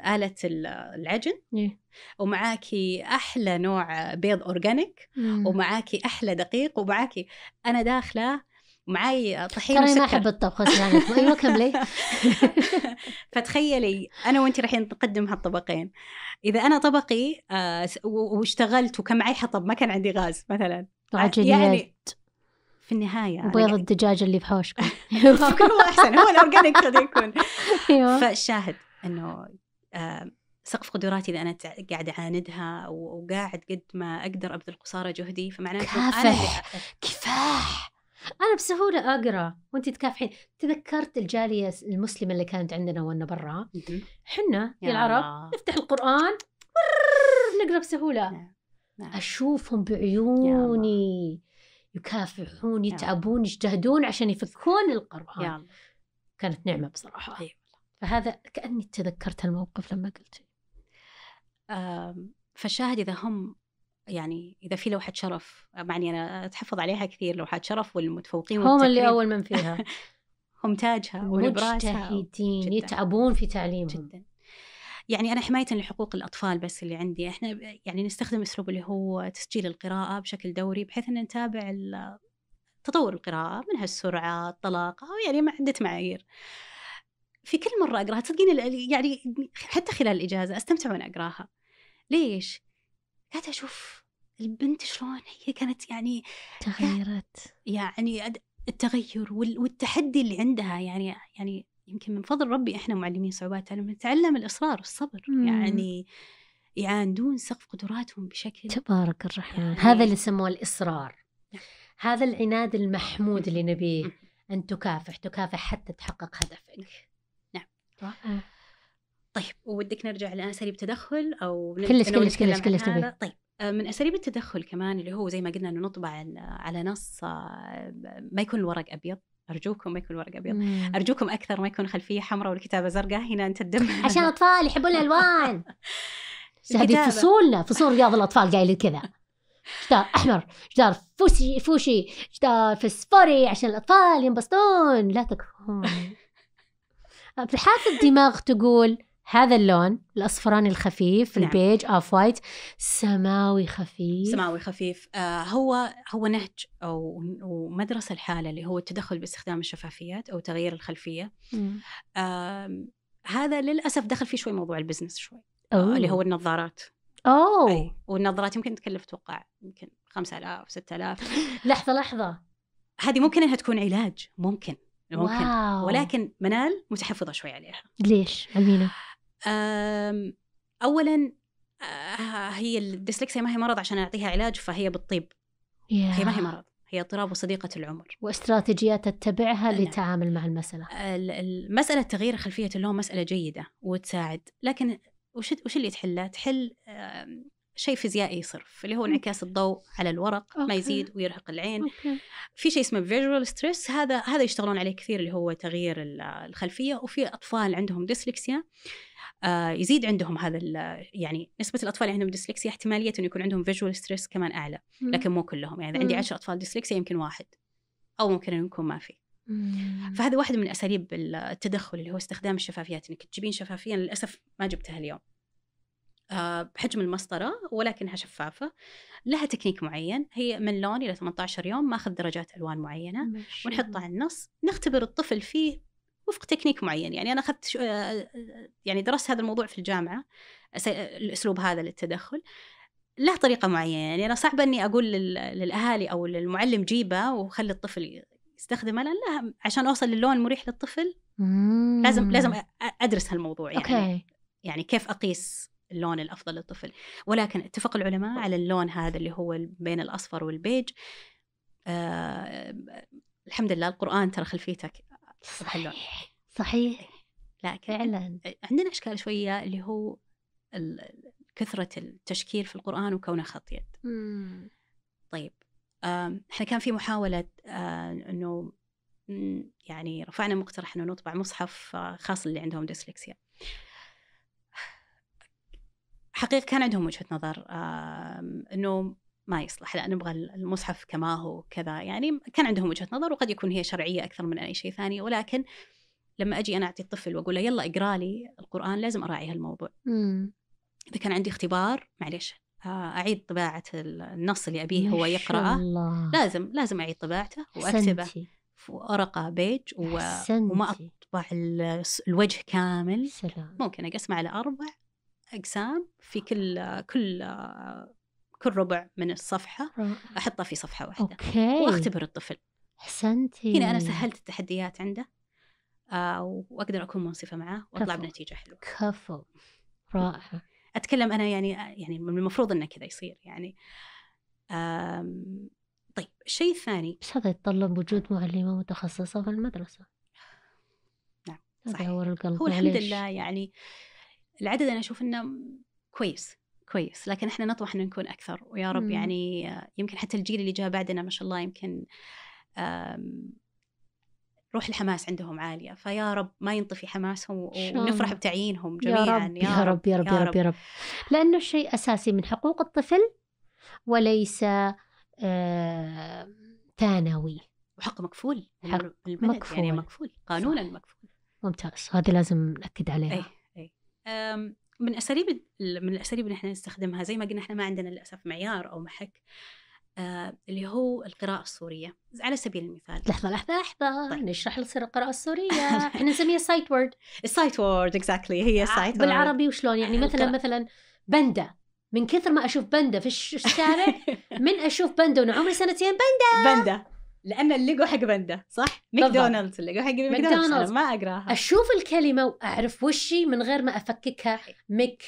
اله العجن إيه. ومعاكي احلى نوع بيض اورجانيك ومعاكي احلى دقيق ومعاكي انا داخله ومعاي طحين ترى ما احب الطبخ يعني. ايوه كملي فتخيلي انا وانت رايحين نقدم هالطبقين اذا انا طبقي آه، واشتغلت وكان معي حطب ما كان عندي غاز مثلا وعجنيات آه، يعني في النهاية بيض الدجاج اللي في حوشكم هو أحسن هو الأورجانيك قد يكون أيوة. فالشاهد أنه آه، سقف قدراتي إذا انا قاعده اعاندها وقاعد قد ما اقدر ابذل قصارى جهدي فمعناته كافح كفاح انا بسهوله اقرا وانت تكافحين تذكرت الجاليه المسلمه اللي كانت عندنا وانا برا حنا في العرب نفتح القران نقرا بسهوله نعم. نعم. اشوفهم بعيوني يكافحون يتعبون يجتهدون عشان يفكون القران يا كانت نعمه بصراحه طيب. فهذا كاني تذكرت الموقف لما قلت فالشاهد اذا هم يعني اذا في لوحه شرف معني انا اتحفظ عليها كثير لوحات شرف والمتفوقين هم اللي اول من فيها هم تاجها ونبراسها مجتهدين يتعبون في تعليمهم جدا يعني انا حمايه لحقوق الاطفال بس اللي عندي احنا يعني نستخدم اسلوب اللي هو تسجيل القراءه بشكل دوري بحيث ان نتابع تطور القراءه من هالسرعه الطلاقه يعني ما عده معايير في كل مره اقراها تصدقين يعني حتى خلال الاجازه استمتع وانا اقراها ليش؟ قاعدة أشوف البنت شلون هي كانت يعني تغيرت يعني التغير والتحدي اللي عندها يعني يعني يمكن من فضل ربي احنا معلمين صعوبات لما نتعلم الاصرار والصبر مم. يعني يعاندون سقف قدراتهم بشكل تبارك الرحمن يعني... هذا اللي سموه الاصرار نعم. هذا العناد المحمود اللي نبيه ان تكافح تكافح حتى تحقق هدفك نعم طيب ودك نرجع لاساليب تدخل او كلش كلش كلش كلش طيب آه، من اساليب التدخل كمان اللي هو زي ما قلنا انه نطبع على نص آه، ما يكون الورق ابيض ارجوكم ما يكون ورق ابيض مم. ارجوكم اكثر ما يكون خلفيه حمراء والكتابه زرقاء هنا انت الدم عشان الاطفال يحبون الالوان هذه فصول فصول رياض الاطفال قايلين كذا جدار احمر جدار فوشي فوشي جدار فسفوري عشان الاطفال ينبسطون لا تكرهون آه، في حاسه الدماغ تقول هذا اللون الاصفراني الخفيف نعم. البيج اوف وايت سماوي خفيف سماوي خفيف آه هو هو نهج او ومدرسه الحاله اللي هو التدخل باستخدام الشفافيات او تغيير الخلفيه آه هذا للاسف دخل فيه شوي موضوع البزنس شوي أوه. آه اللي هو النظارات اوه أي. والنظارات يمكن تكلف توقع يمكن 5000 6000 لحظه لحظه هذه ممكن انها تكون علاج ممكن ممكن واو. ولكن منال متحفظه شوي عليها ليش امينه اولا آه، هي الديسلكسيا ما هي مرض عشان اعطيها علاج فهي بالطيب yeah. هي ما هي مرض هي اضطراب وصديقة العمر واستراتيجيات تتبعها للتعامل مع المسألة آه، مسألة تغيير خلفية اللون مسألة جيدة وتساعد لكن وش, وش اللي تحله؟ تحل شيء فيزيائي يصرف اللي هو انعكاس الضوء على الورق أوكي. ما يزيد ويرهق العين أوكي. في شيء اسمه فيجوال ستريس هذا هذا يشتغلون عليه كثير اللي هو تغيير الخلفيه وفي اطفال عندهم ديسلكسيا آه، يزيد عندهم هذا يعني نسبه الاطفال اللي عندهم ديسلكسيا احتماليه انه يكون عندهم فيجوال ستريس كمان اعلى لكن مو كلهم يعني اذا عندي 10 اطفال ديسلكسيا يمكن واحد او ممكن انه يكون ما في فهذا واحد من اساليب التدخل اللي هو استخدام الشفافيات انك تجيبين شفافيه للاسف ما جبتها اليوم آه، بحجم المسطره ولكنها شفافه لها تكنيك معين هي من لون الى 18 يوم ماخذ درجات الوان معينه ونحطها على النص نختبر الطفل فيه وفق تكنيك معين يعني انا اخذت آه، آه، يعني درست هذا الموضوع في الجامعه آه، الاسلوب هذا للتدخل له طريقه معينه يعني انا صعب اني اقول للاهالي او للمعلم جيبه وخلي الطفل يستخدمه لان لا عشان اوصل للون المريح للطفل لازم لازم ادرس هالموضوع يعني أوكي. يعني كيف اقيس اللون الافضل للطفل ولكن اتفق العلماء على اللون هذا اللي هو بين الاصفر والبيج آه الحمد لله القرآن ترى خلفيتك صحيح صحيح لكن فعلا عندنا اشكال شويه اللي هو كثره التشكيل في القران وكونه خط يد طيب احنا كان في محاوله انه يعني رفعنا مقترح انه نطبع مصحف خاص اللي عندهم ديسلكسيا حقيقة كان عندهم وجهة نظر انه ما يصلح لا نبغى المصحف كما هو كذا يعني كان عندهم وجهه نظر وقد يكون هي شرعيه اكثر من اي شيء ثاني ولكن لما اجي انا اعطي الطفل واقول له يلا اقرا لي القران لازم اراعي هالموضوع اذا كان عندي اختبار معلش آه، اعيد طباعه النص اللي ابيه هو يقراه الله. لازم لازم اعيد طباعته واكتبه في ورقه بيج و... وما اطبع الوجه كامل سلام. ممكن اقسمه على اربع اقسام في كل كل كل ربع من الصفحة أحطها في صفحة واحدة أوكي. وأختبر الطفل أحسنتي هنا أنا سهلت التحديات عنده آه وأقدر أكون منصفة معاه وأطلع كفو. بنتيجة حلوة كفو رائعة أتكلم أنا يعني يعني من المفروض إنه كذا يصير يعني طيب الشيء الثاني بس هذا يتطلب وجود معلمة متخصصة في المدرسة نعم صحيح هو الحمد لله يعني العدد أنا أشوف إنه كويس كويس لكن احنا نطمح ان نكون اكثر ويا رب مم. يعني يمكن حتى الجيل اللي جاء بعدنا ما شاء الله يمكن روح الحماس عندهم عالية فيا رب ما ينطفي حماسهم ونفرح بتعيينهم جميعا يا رب يا, يا رب, يا رب يا رب يا رب لأنه شيء أساسي من حقوق الطفل وليس آه ثانوي وحق مكفول حق يعني مكفول. يعني مكفول قانونا صح. مكفول ممتاز هذا لازم نأكد عليها أي. أي. من اساليب من الاساليب اللي احنا نستخدمها زي ما قلنا احنا ما عندنا للاسف معيار او محك آه اللي هو القراءة السورية على سبيل المثال لحظة لحظة لحظة طيب. نشرح القراءة السورية احنا نسميها سايت وورد السايت وورد اكزاكتلي هي سايت آه، وورد بالعربي وشلون يعني آه، مثلا مثلا بندا من كثر ما اشوف بندا في الشارع من اشوف بندا وانا عمري سنتين بندا بندا لان الليجو حق بندا صح؟ ماكدونالدز الليجو حق ماكدونالدز ما اقراها اشوف الكلمه واعرف وشي من غير ما افككها مك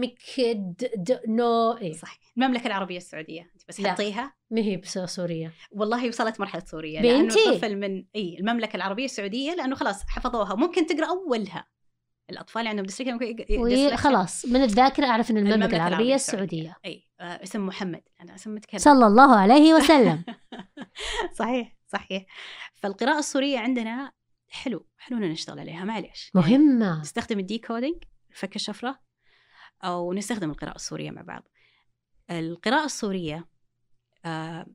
مك د, د نو إيه؟ صح المملكه العربيه السعوديه انت بس حطيها ما هي بس سوريا والله وصلت مرحله سوريا بنتي لانه طفل من اي المملكه العربيه السعوديه لانه خلاص حفظوها ممكن تقرا اولها الاطفال اللي عندهم ديسلكسيا خلاص من الذاكره اعرف ان المملكه, المملكة العربيه, العربية السعوديه اي آه، اسم محمد انا اسم متكلم صلى الله عليه وسلم صحيح صحيح فالقراءه الصوريه عندنا حلو حلو ان نشتغل عليها معليش يعني مهمه نستخدم الديكودينج فك الشفره او نستخدم القراءه الصوريه مع بعض القراءه الصوريه آه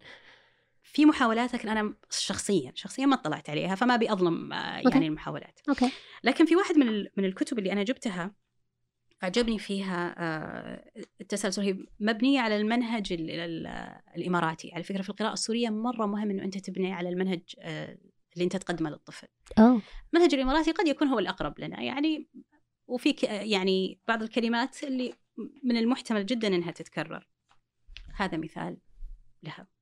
في محاولات لكن انا شخصيا شخصيا ما اطلعت عليها فما ابي اظلم آه، يعني أوكي. المحاولات أوكي. لكن في واحد من من الكتب اللي انا جبتها عجبني فيها آه، التسلسل هي مبنيه على المنهج الاماراتي على فكره في القراءه السوريه مره مهم انه انت تبني على المنهج آه، اللي انت تقدمه للطفل. أوه. المنهج الاماراتي قد يكون هو الاقرب لنا يعني وفي يعني بعض الكلمات اللي من المحتمل جدا انها تتكرر. هذا مثال لها.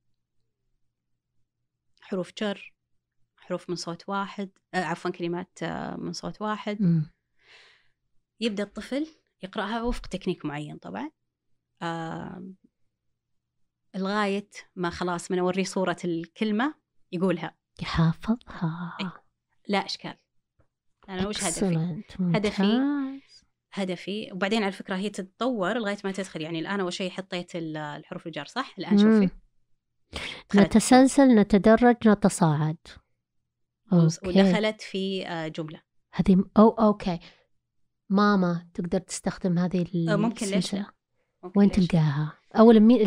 حروف جر حروف من صوت واحد آه عفوا كلمات آه، من صوت واحد م. يبدا الطفل يقراها وفق تكنيك معين طبعا آه لغايه ما خلاص من اوريه صوره الكلمه يقولها يحافظها إيه. لا اشكال انا وش هدفي هدفي هدفي وبعدين على فكره هي تتطور لغايه ما تدخل يعني الان اول شيء حطيت الحروف الجر صح الان شوفي نتسلسل نتدرج نتصاعد أوكي. ودخلت في آه، جملة هذه أو أوكي ماما تقدر تستخدم هذه آه، ممكن ليش ممكن وين تلقاها؟ اولا مين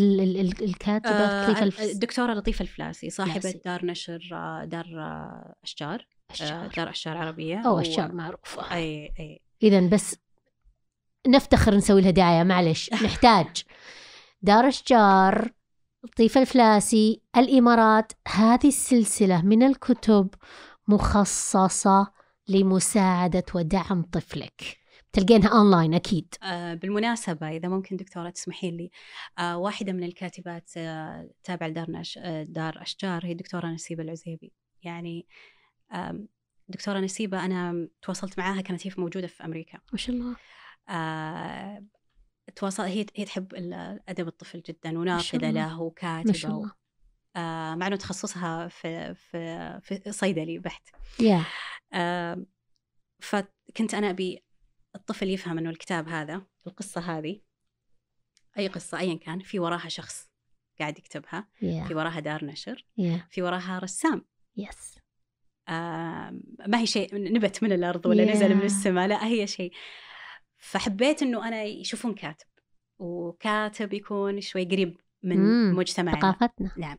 الكاتبه آه, آه، الف... الدكتوره لطيفه الفلاسي صاحبه فلاسي. دار نشر دار اشجار, أشجار. دار اشجار عربيه او اشجار و... معروفه اي اي اذا بس نفتخر نسوي لها دعايه معلش نحتاج دار اشجار لطيف الفلاسي الإمارات هذه السلسلة من الكتب مخصصة لمساعدة ودعم طفلك تلقينها اونلاين اكيد آه بالمناسبه اذا ممكن دكتوره تسمحي لي آه واحده من الكاتبات آه تابعه لدارنا آه، دار اشجار هي الدكتوره نسيبه العزيبي يعني دكتوره نسيبه انا تواصلت معاها كانت هي موجوده في امريكا ما شاء الله آه، تواصل هي هي تحب ادب الطفل جدا وناقده له وكاتبه و... آه مع انه تخصصها في في في صيدلي بحت. Yeah. آه فكنت انا ابي الطفل يفهم انه الكتاب هذا القصه هذه اي قصه ايا كان في وراها شخص قاعد يكتبها yeah. في وراها دار نشر yeah. في وراها رسام يس yes. آه ما هي شيء نبت من الارض ولا yeah. نزل من السماء لا هي شيء فحبيت انه انا يشوفون كاتب وكاتب يكون شوي قريب من مجتمعنا ثقافتنا نعم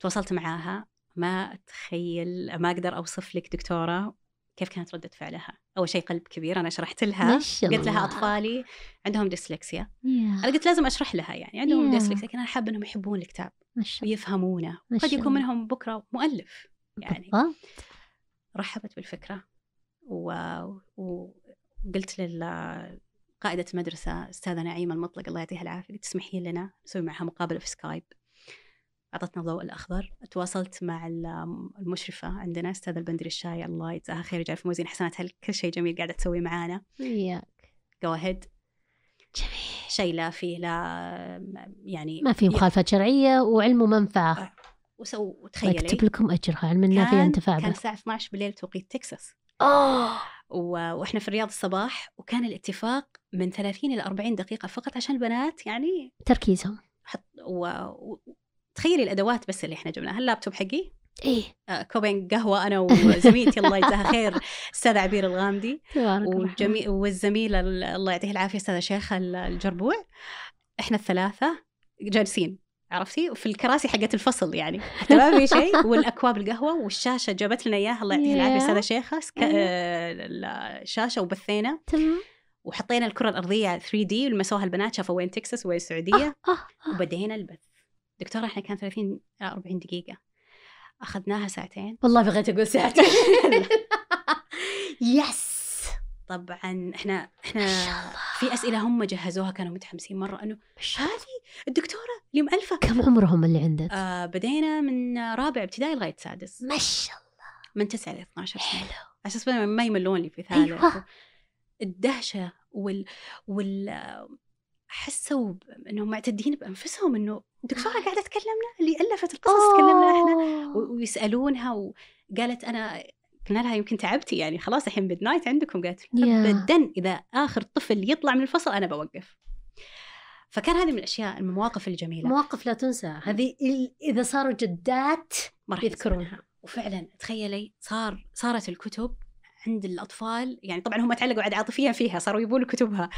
تواصلت معاها ما اتخيل ما اقدر اوصف لك دكتوره كيف كانت ردة فعلها؟ أول شيء قلب كبير أنا شرحت لها قلت لها أطفالي عندهم ديسلكسيا yeah. أنا قلت لازم أشرح لها يعني عندهم yeah. ديسلكسيا لكن أنا حابة أنهم يحبون الكتاب ويفهمونه قد يكون منهم بكرة مؤلف يعني بالضبط. رحبت بالفكرة و... و... قلت لل قائدة مدرسة أستاذة نعيمة المطلق الله يعطيها العافية تسمحين تسمحي لنا نسوي معها مقابلة في سكايب أعطتنا الضوء الأخضر تواصلت مع المشرفة عندنا أستاذة البندري الشاي الله يجزاها خير ويجعل في موزين حسناتها كل شيء جميل قاعدة تسوي معانا إياك جواهد جميل شيء لا فيه لا يعني ما في مخالفات شرعية وعلمه منفعة وسو تخيلي اكتب لكم اجرها علم النافع ينتفع كان الساعة 12 بالليل توقيت تكساس اوه واحنا في الرياض الصباح وكان الاتفاق من 30 الى 40 دقيقه فقط عشان البنات يعني تركيزهم حط و... و... تخيلي الادوات بس اللي احنا جبناها اللابتوب حقي ايه آه كوبين قهوه انا وزميلتي الله يجزاها خير استاذ عبير الغامدي وجميع والزميله الله يعطيه العافيه استاذه شيخه الجربوع احنا الثلاثه جالسين عرفتي في الكراسي حقت الفصل يعني حتى ما في شيء والاكواب القهوه والشاشه جابت لنا اياها الله يعطيها العافيه استاذه شيخه سك... الشاشه أيوة. آه، وبثينا تمام وحطينا الكره الارضيه 3 دي ولمسوها البنات شافوا وين تكساس وين السعوديه آه، آه، وبدينا البث دكتوره احنا كان 30 40 دقيقه اخذناها ساعتين والله بغيت اقول ساعتين يس طبعا احنا احنا في اسئله هم جهزوها كانوا متحمسين مره انه هذه الدكتوره اللي مؤلفه كم عمرهم اللي عندك؟ آه بدينا من رابع ابتدائي لغايه سادس ما شاء الله من 9 ل 12 سنه حلو على اساس ما يملون لي في ثالث أيوة. الدهشه وال وال حسوا انهم معتدين بانفسهم انه الدكتوره قاعده تكلمنا اللي الفت القصص تكلمنا احنا ويسالونها وقالت انا قلنا لها يمكن تعبتي يعني خلاص الحين ميد نايت عندكم قالت ابدا اذا اخر طفل يطلع من الفصل انا بوقف فكان هذه من الاشياء المواقف الجميله مواقف لا تنسى هذه اذا صاروا جدات ما راح يذكرونها وفعلا تخيلي صار صارت الكتب عند الاطفال يعني طبعا هم تعلقوا عاد عاطفيا فيها صاروا يبون كتبها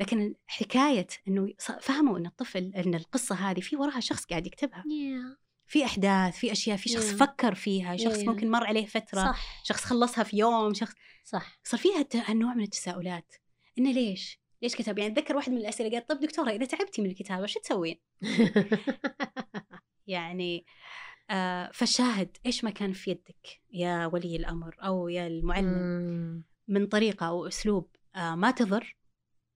لكن حكايه انه فهموا ان الطفل ان القصه هذه في وراها شخص قاعد يكتبها yeah. في احداث في اشياء في شخص مم. نعم. فكر فيها شخص مم. نعم. ممكن مر عليه فتره صح. شخص خلصها في يوم شخص صح صار فيها هالنوع من التساؤلات انه ليش ليش كتب يعني اتذكر واحد من الاسئله قالت طب دكتوره اذا تعبتي من الكتابه شو تسوين يعني آه فالشاهد ايش ما كان في يدك يا ولي الامر او يا المعلم مم. من طريقه او اسلوب آه ما تضر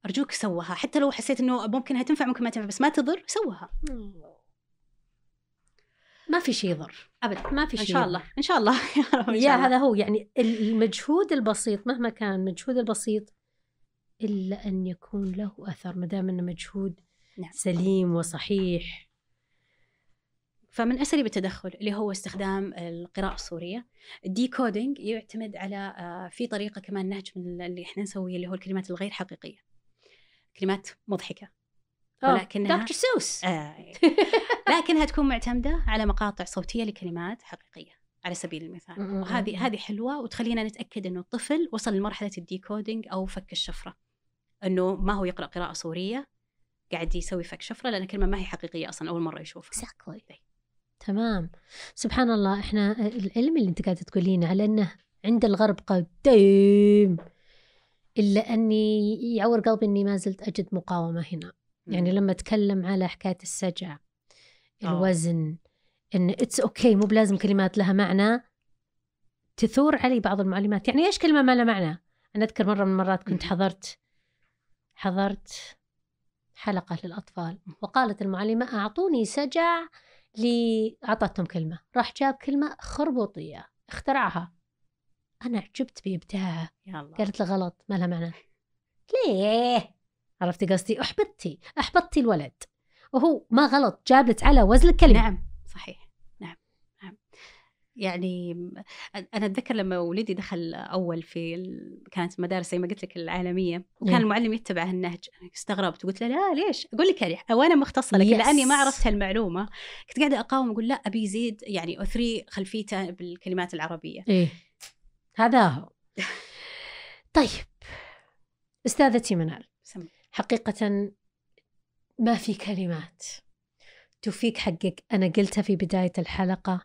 ارجوك سوها حتى لو حسيت انه ممكن هتنفع ممكن ما تنفع بس ما تضر سوها مم. ما في شيء يضر ابد ما في شيء ان شاء الله ان شاء الله يا هذا هو يعني المجهود البسيط مهما كان المجهود البسيط الا ان يكون له اثر ما دام انه مجهود نعم. سليم وصحيح فمن اساليب التدخل اللي هو استخدام القراءه الصوريه الديكودينج يعتمد على آه، في طريقه كمان نهج من اللي احنا نسويه اللي هو الكلمات الغير حقيقيه كلمات مضحكه آه، ولكنها دكتور سوس آه، إيه. لكنها تكون معتمده على مقاطع صوتيه لكلمات حقيقيه على سبيل المثال وهذه هذه حلوه وتخلينا نتاكد انه الطفل وصل لمرحله الديكودينج او فك الشفره انه ما هو يقرا قراءه صوريه قاعد يسوي فك شفره لان الكلمه ما هي حقيقيه اصلا اول مره يشوفها exactly. إيه. تمام سبحان الله احنا العلم اللي انت قاعده تقولين على انه عند الغرب قديم الا اني يعور قلبي اني ما زلت اجد مقاومه هنا يعني لما تكلم على حكايه السجع آه. الوزن ان اتس اوكي okay مو بلازم كلمات لها معنى تثور علي بعض المعلمات يعني ايش كلمه ما لها معنى انا اذكر مره من المرات كنت حضرت حضرت حلقه للاطفال وقالت المعلمه اعطوني سجع لي اعطتهم كلمه راح جاب كلمه خربوطيه اخترعها انا عجبت بابداعها قالت له غلط ما لها معنى ليه عرفتي قصدي احبطتي احبطتي الولد وهو ما غلط جابلت على وزن الكلمه نعم صحيح نعم نعم يعني انا اتذكر لما ولدي دخل اول في ال... كانت مدارس زي ما قلت لك العالميه وكان م. إيه. المعلم يتبع هالنهج استغربت وقلت له لا ليش اقول لك يعني وانا مختصه لك لاني ما عرفت هالمعلومه كنت قاعده اقاوم اقول لا ابي يزيد يعني اثري خلفيته بالكلمات العربيه إيه؟ هذا هو طيب استاذتي منال سمي. حقيقة ما في كلمات تفيك حقك أنا قلتها في بداية الحلقة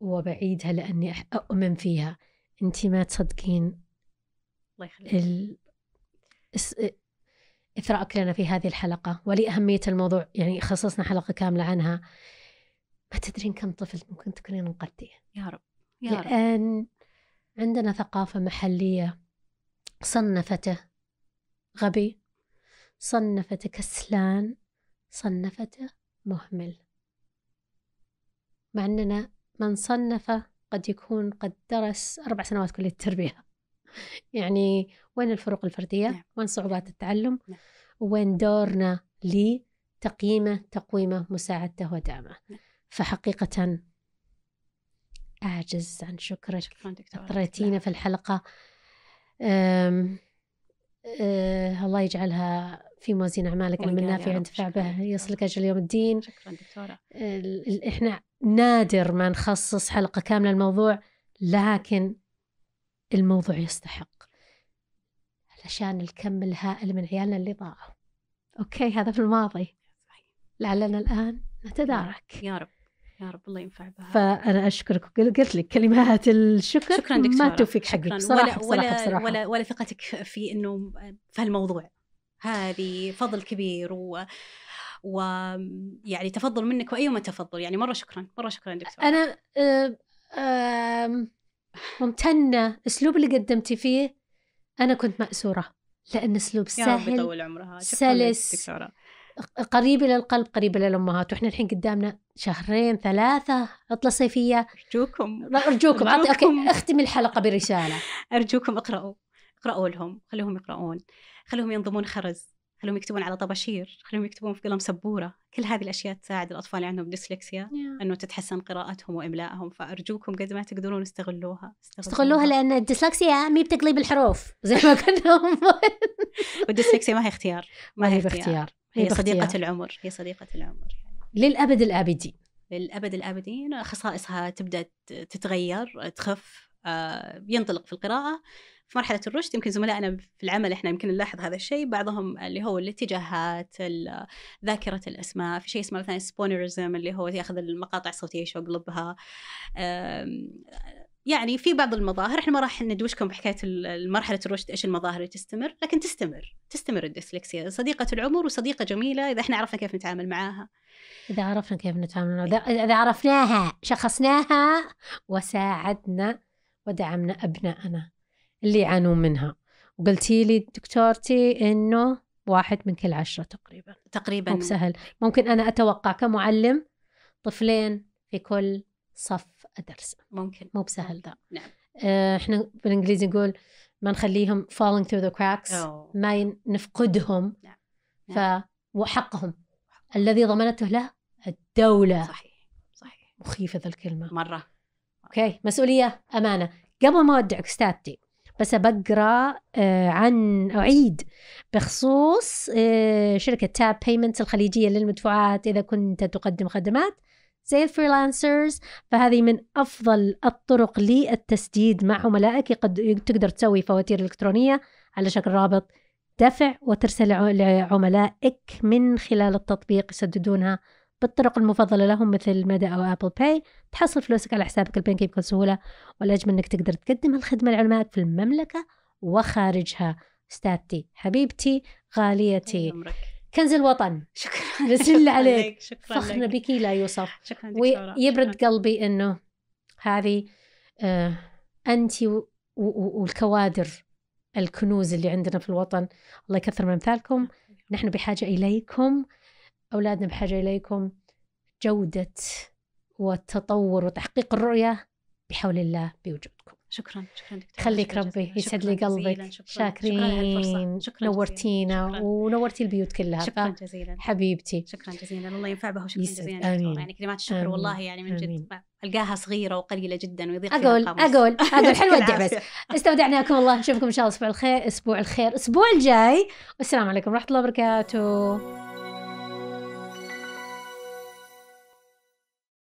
وبعيدها لأني أؤمن فيها أنت ما تصدقين الله يخليك ال... إثراءك لنا في هذه الحلقة ولأهمية الموضوع يعني خصصنا حلقة كاملة عنها ما تدرين كم طفل ممكن تكونين انقذتيه يا رب يا رب لأن عندنا ثقافة محلية صنفته غبي صنفته كسلان صنفته مهمل مع أننا من صنفه قد يكون قد درس أربع سنوات كلية التربية يعني وين الفروق الفردية نعم. وين صعوبات التعلم نعم. وين دورنا لتقييمه تقويمه مساعدته ودعمه نعم. فحقيقة أعجز عن شكرك شكرا أطريتينا في الحلقة أم أه الله يجعلها في موازين أعمالك علم النافع ينتفع به يصلك أجل يوم الدين شكرا دكتورة إحنا نادر ما نخصص حلقة كاملة للموضوع لكن الموضوع يستحق علشان الكم الهائل من عيالنا اللي ضاعوا أوكي هذا في الماضي لعلنا الآن نتدارك يا رب يا رب الله ينفع بها فانا اشكرك قلت لك كلمات الشكر شكرا دكتورة. ما توفيك حقك صراحه بصراحة بصراحة. ولا ولا ثقتك في انه في هالموضوع هذه فضل كبير و ويعني تفضل منك وايما تفضل يعني مره شكرا مره شكرا دكتور انا ممتنه اسلوب اللي قدمتي فيه انا كنت ماسوره لان اسلوب سهل يا رب يطول عمرها سلس دكتوره القلب قريب الى الامهات وإحنا الحين قدامنا شهرين ثلاثة عطلة صيفية أرجوكم أرجوكم أعطي أختم الحلقة برسالة أرجوكم اقرأوا اقرأوا لهم خليهم يقرؤون خلوهم ينظمون خرز خلوهم يكتبون على طباشير خلوهم يكتبون في قلم سبورة كل هذه الأشياء تساعد الأطفال اللي عندهم ديسلكسيا yeah. أنه تتحسن قراءتهم وإملائهم فأرجوكم قد ما تقدرون استغلوها استغلوها لأن الديسلكسيا مي بتقليب الحروف زي ما كنا والديسلكسيا ما هي اختيار ما هي اختيار, اختيار. هي صديقة العمر هي صديقة العمر للأبد الآبدين للأبد الآبدين خصائصها تبدأ تتغير تخف آه، ينطلق في القراءة في مرحله الرشد يمكن زملائنا في العمل احنا يمكن نلاحظ هذا الشيء بعضهم اللي هو الاتجاهات ذاكره الاسماء في شيء اسمه مثلا سبونيرزم اللي هو ياخذ المقاطع الصوتيه يقلبها يعني في بعض المظاهر احنا ما راح ندوشكم بحكايه مرحله الرشد ايش المظاهر اللي تستمر لكن تستمر تستمر الديسلكسيا صديقه العمر وصديقه جميله اذا احنا عرفنا كيف نتعامل معاها اذا عرفنا كيف نتعامل اذا عرفناها شخصناها وساعدنا ودعمنا ابنائنا اللي يعانون منها وقلتي لي دكتورتي انه واحد من كل عشرة تقريبا تقريبا مو سهل ممكن انا اتوقع كمعلم طفلين في كل صف ادرس ممكن مو بسهل ذا نعم آه، احنا بالانجليزي نقول ما نخليهم falling through the cracks أوه. ما نفقدهم نعم. نعم. فحقهم الذي ضمنته له الدولة صحيح صحيح مخيفة ذا الكلمة مرة اوكي مسؤولية امانة قبل ما اودعك استاذتي بس بقرا آه، عن اعيد بخصوص آه، شركه تاب بيمنتس الخليجيه للمدفوعات اذا كنت تقدم خدمات زي الفريلانسرز فهذه من افضل الطرق للتسديد مع عملائك قد تقدر تسوي فواتير الكترونيه على شكل رابط دفع وترسل لعملائك من خلال التطبيق يسددونها بالطرق المفضلة لهم مثل مدى أو أبل باي تحصل فلوسك على حسابك البنكي بكل سهولة والأجمل أنك تقدر تقدم الخدمة لعلمائك في المملكة وخارجها استاذتي حبيبتي غاليتي كنز الوطن شكرا بسم الله عليك شكرا فخرنا بك لا يوصف شكرا ويبرد قلبي انه هذه آه انت والكوادر الكنوز اللي عندنا في الوطن الله يكثر من امثالكم نحن بحاجه اليكم أولادنا بحاجة إليكم جودة والتطور وتحقيق الرؤية بحول الله بوجودكم شكرا شكرا دكتور خليك ربي يسعد لي قلبك شكرا شاكرين شكرا, شكرا نورتينا شكرا ونورتي البيوت كلها شكرا جزيلا حبيبتي شكرا جزيلا الله ينفع به وشكرا جزيلا يعني كلمات الشكر آمين. والله يعني من جد القاها صغيره وقليله جدا ويضيق اقول اقول اقول حلوه الدع بس استودعناكم الله نشوفكم ان شاء الله الاسبوع الخير اسبوع الخير الاسبوع الجاي والسلام عليكم ورحمه الله وبركاته